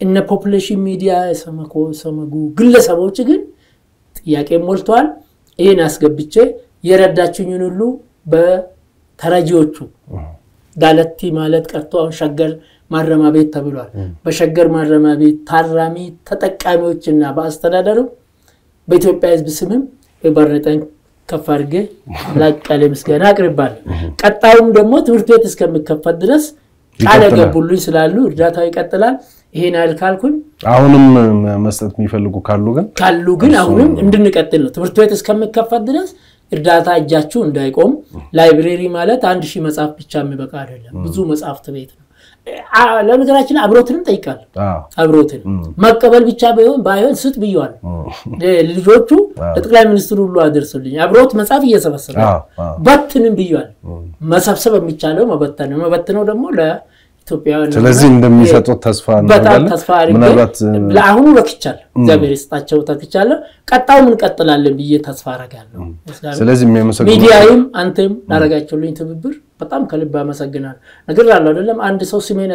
እነ ፖፕሌሽን ሚዲያ ሰመኮ ሰመጉ ግለሰቦች ግን ጥያቄ ሞልተዋል ይህን አስገብቼ የረዳችኝን ሁሉ በተረጂዎቹ ዳለቲ ማለት ቀርቶ አሁን ሸገር ማረሚያ ቤት ተብሏል። በሸገር ማረሚያ ቤት ታራሚ ተጠቃሚዎችና በአስተዳደሩ በኢትዮጵያ ሕዝብ ስምም የበረጠን ከፍ አድርጌ ላቅ ምስጋና ቀጣዩም ደግሞ ትምህርት ቤት እስከሚከፈት ድረስ ቃል ገቡልኝ ስላሉ እርዳታው ይቀጥላል። ይሄን ያህል ካልኩኝ አሁንም መስጠት የሚፈልጉ ካሉ ግን ካሉ ግን አሁንም እንድንቀጥል ነው። ትምህርት ቤት እስከሚከፈት ድረስ እርዳታ እጃችሁ እንዳይቆም። ላይብሬሪ ማለት አንድ ሺህ መጽሐፍ ብቻ የሚበቃ አይደለም፣ ብዙ መጽሐፍት ቤት ነው። ለነገራችን አብሮትንም ጠይቃል። አብሮትን መቀበል ብቻ ቢሆን ባይሆን ስጥ ብየዋል። ልጆቹ ለጠቅላይ ሚኒስትሩ ሁሉ አደርሱልኝ አብሮት መጽሐፍ እየሰበሰበ በትንም ብየዋል። መሰብሰብ የሚቻለው መበተን፣ መበትነው ደግሞ ኢትዮጵያውያን ስለዚህ እንደሚሰጡት ተስፋ በጣም ተስፋ ለአሁኑ ረክቻለሁ። እግዚአብሔር ይስጣቸው ተክቻለሁ። እንቀጥላለን ብዬ ተስፋ አረጋለሁ። ስለዚህ አንተም ትብብር በጣም ከልብ አመሰግናለሁ። ነገር ያለው አይደለም አንድ ሰው ስሜን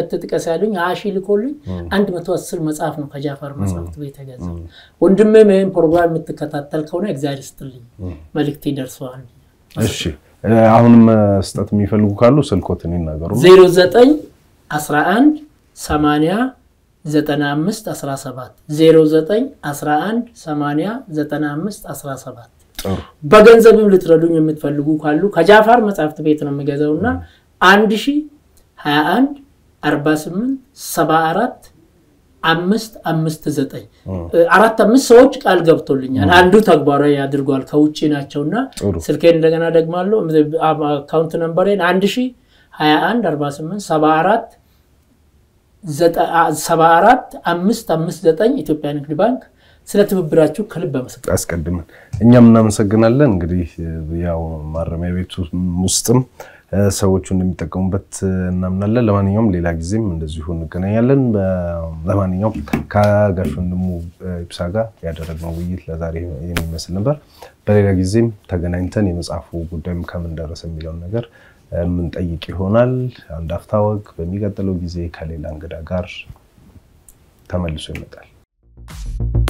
ያሉኝ ልኮልኝ አንድ መቶ አስር መጽሐፍ ነው ከጃፈር መጽሐፍት ቤት ይህን ፕሮግራም የምትከታተል ከሆነ እግዚአብሔር ይስጥልኝ፣ ይደርሰዋል። እሺ አሁንም መስጠት የሚፈልጉ ካሉ ስልኮትን ይናገሩ ዘጠኝ 11 80 95 17 09 11 80 95 17 በገንዘብም ልትረዱኝ የምትፈልጉ ካሉ ከጃፋር መጽሐፍት ቤት ነው የሚገዛው እና 1021 48 74 አምስት አምስት ዘጠኝ አራት አምስት ሰዎች ቃል ገብቶልኛል። አንዱ ተግባራዊ አድርጓል። ከውጭ ናቸውና ስልኬን እንደገና ደግማለሁ። አካውንት ነንበሬን አንድ ሺህ 21 48 74 አምስት አምስት ዘጠኝ ኢትዮጵያ ንግድ ባንክ ስለ ትብብራችሁ ከልብ በመስጠት አስቀድመን እኛም እናመሰግናለን። እንግዲህ ያው ማረሚያ ቤቱ ውስጥም ሰዎቹ እንደሚጠቀሙበት እናምናለን። ለማንኛውም ሌላ ጊዜም እንደዚሁ እንገናኛለን። ለማንኛውም ከጋሽ ወንድሙ ኢብሳ ጋር ያደረግነው ውይይት ለዛሬ የሚመስል ነበር። በሌላ ጊዜም ተገናኝተን የመጽሐፉ ጉዳይም ከምን ደረሰ የሚለውን ነገር የምንጠይቅ ይሆናል። አንድ አፍታ ወግ በሚቀጥለው ጊዜ ከሌላ እንግዳ ጋር ተመልሶ ይመጣል።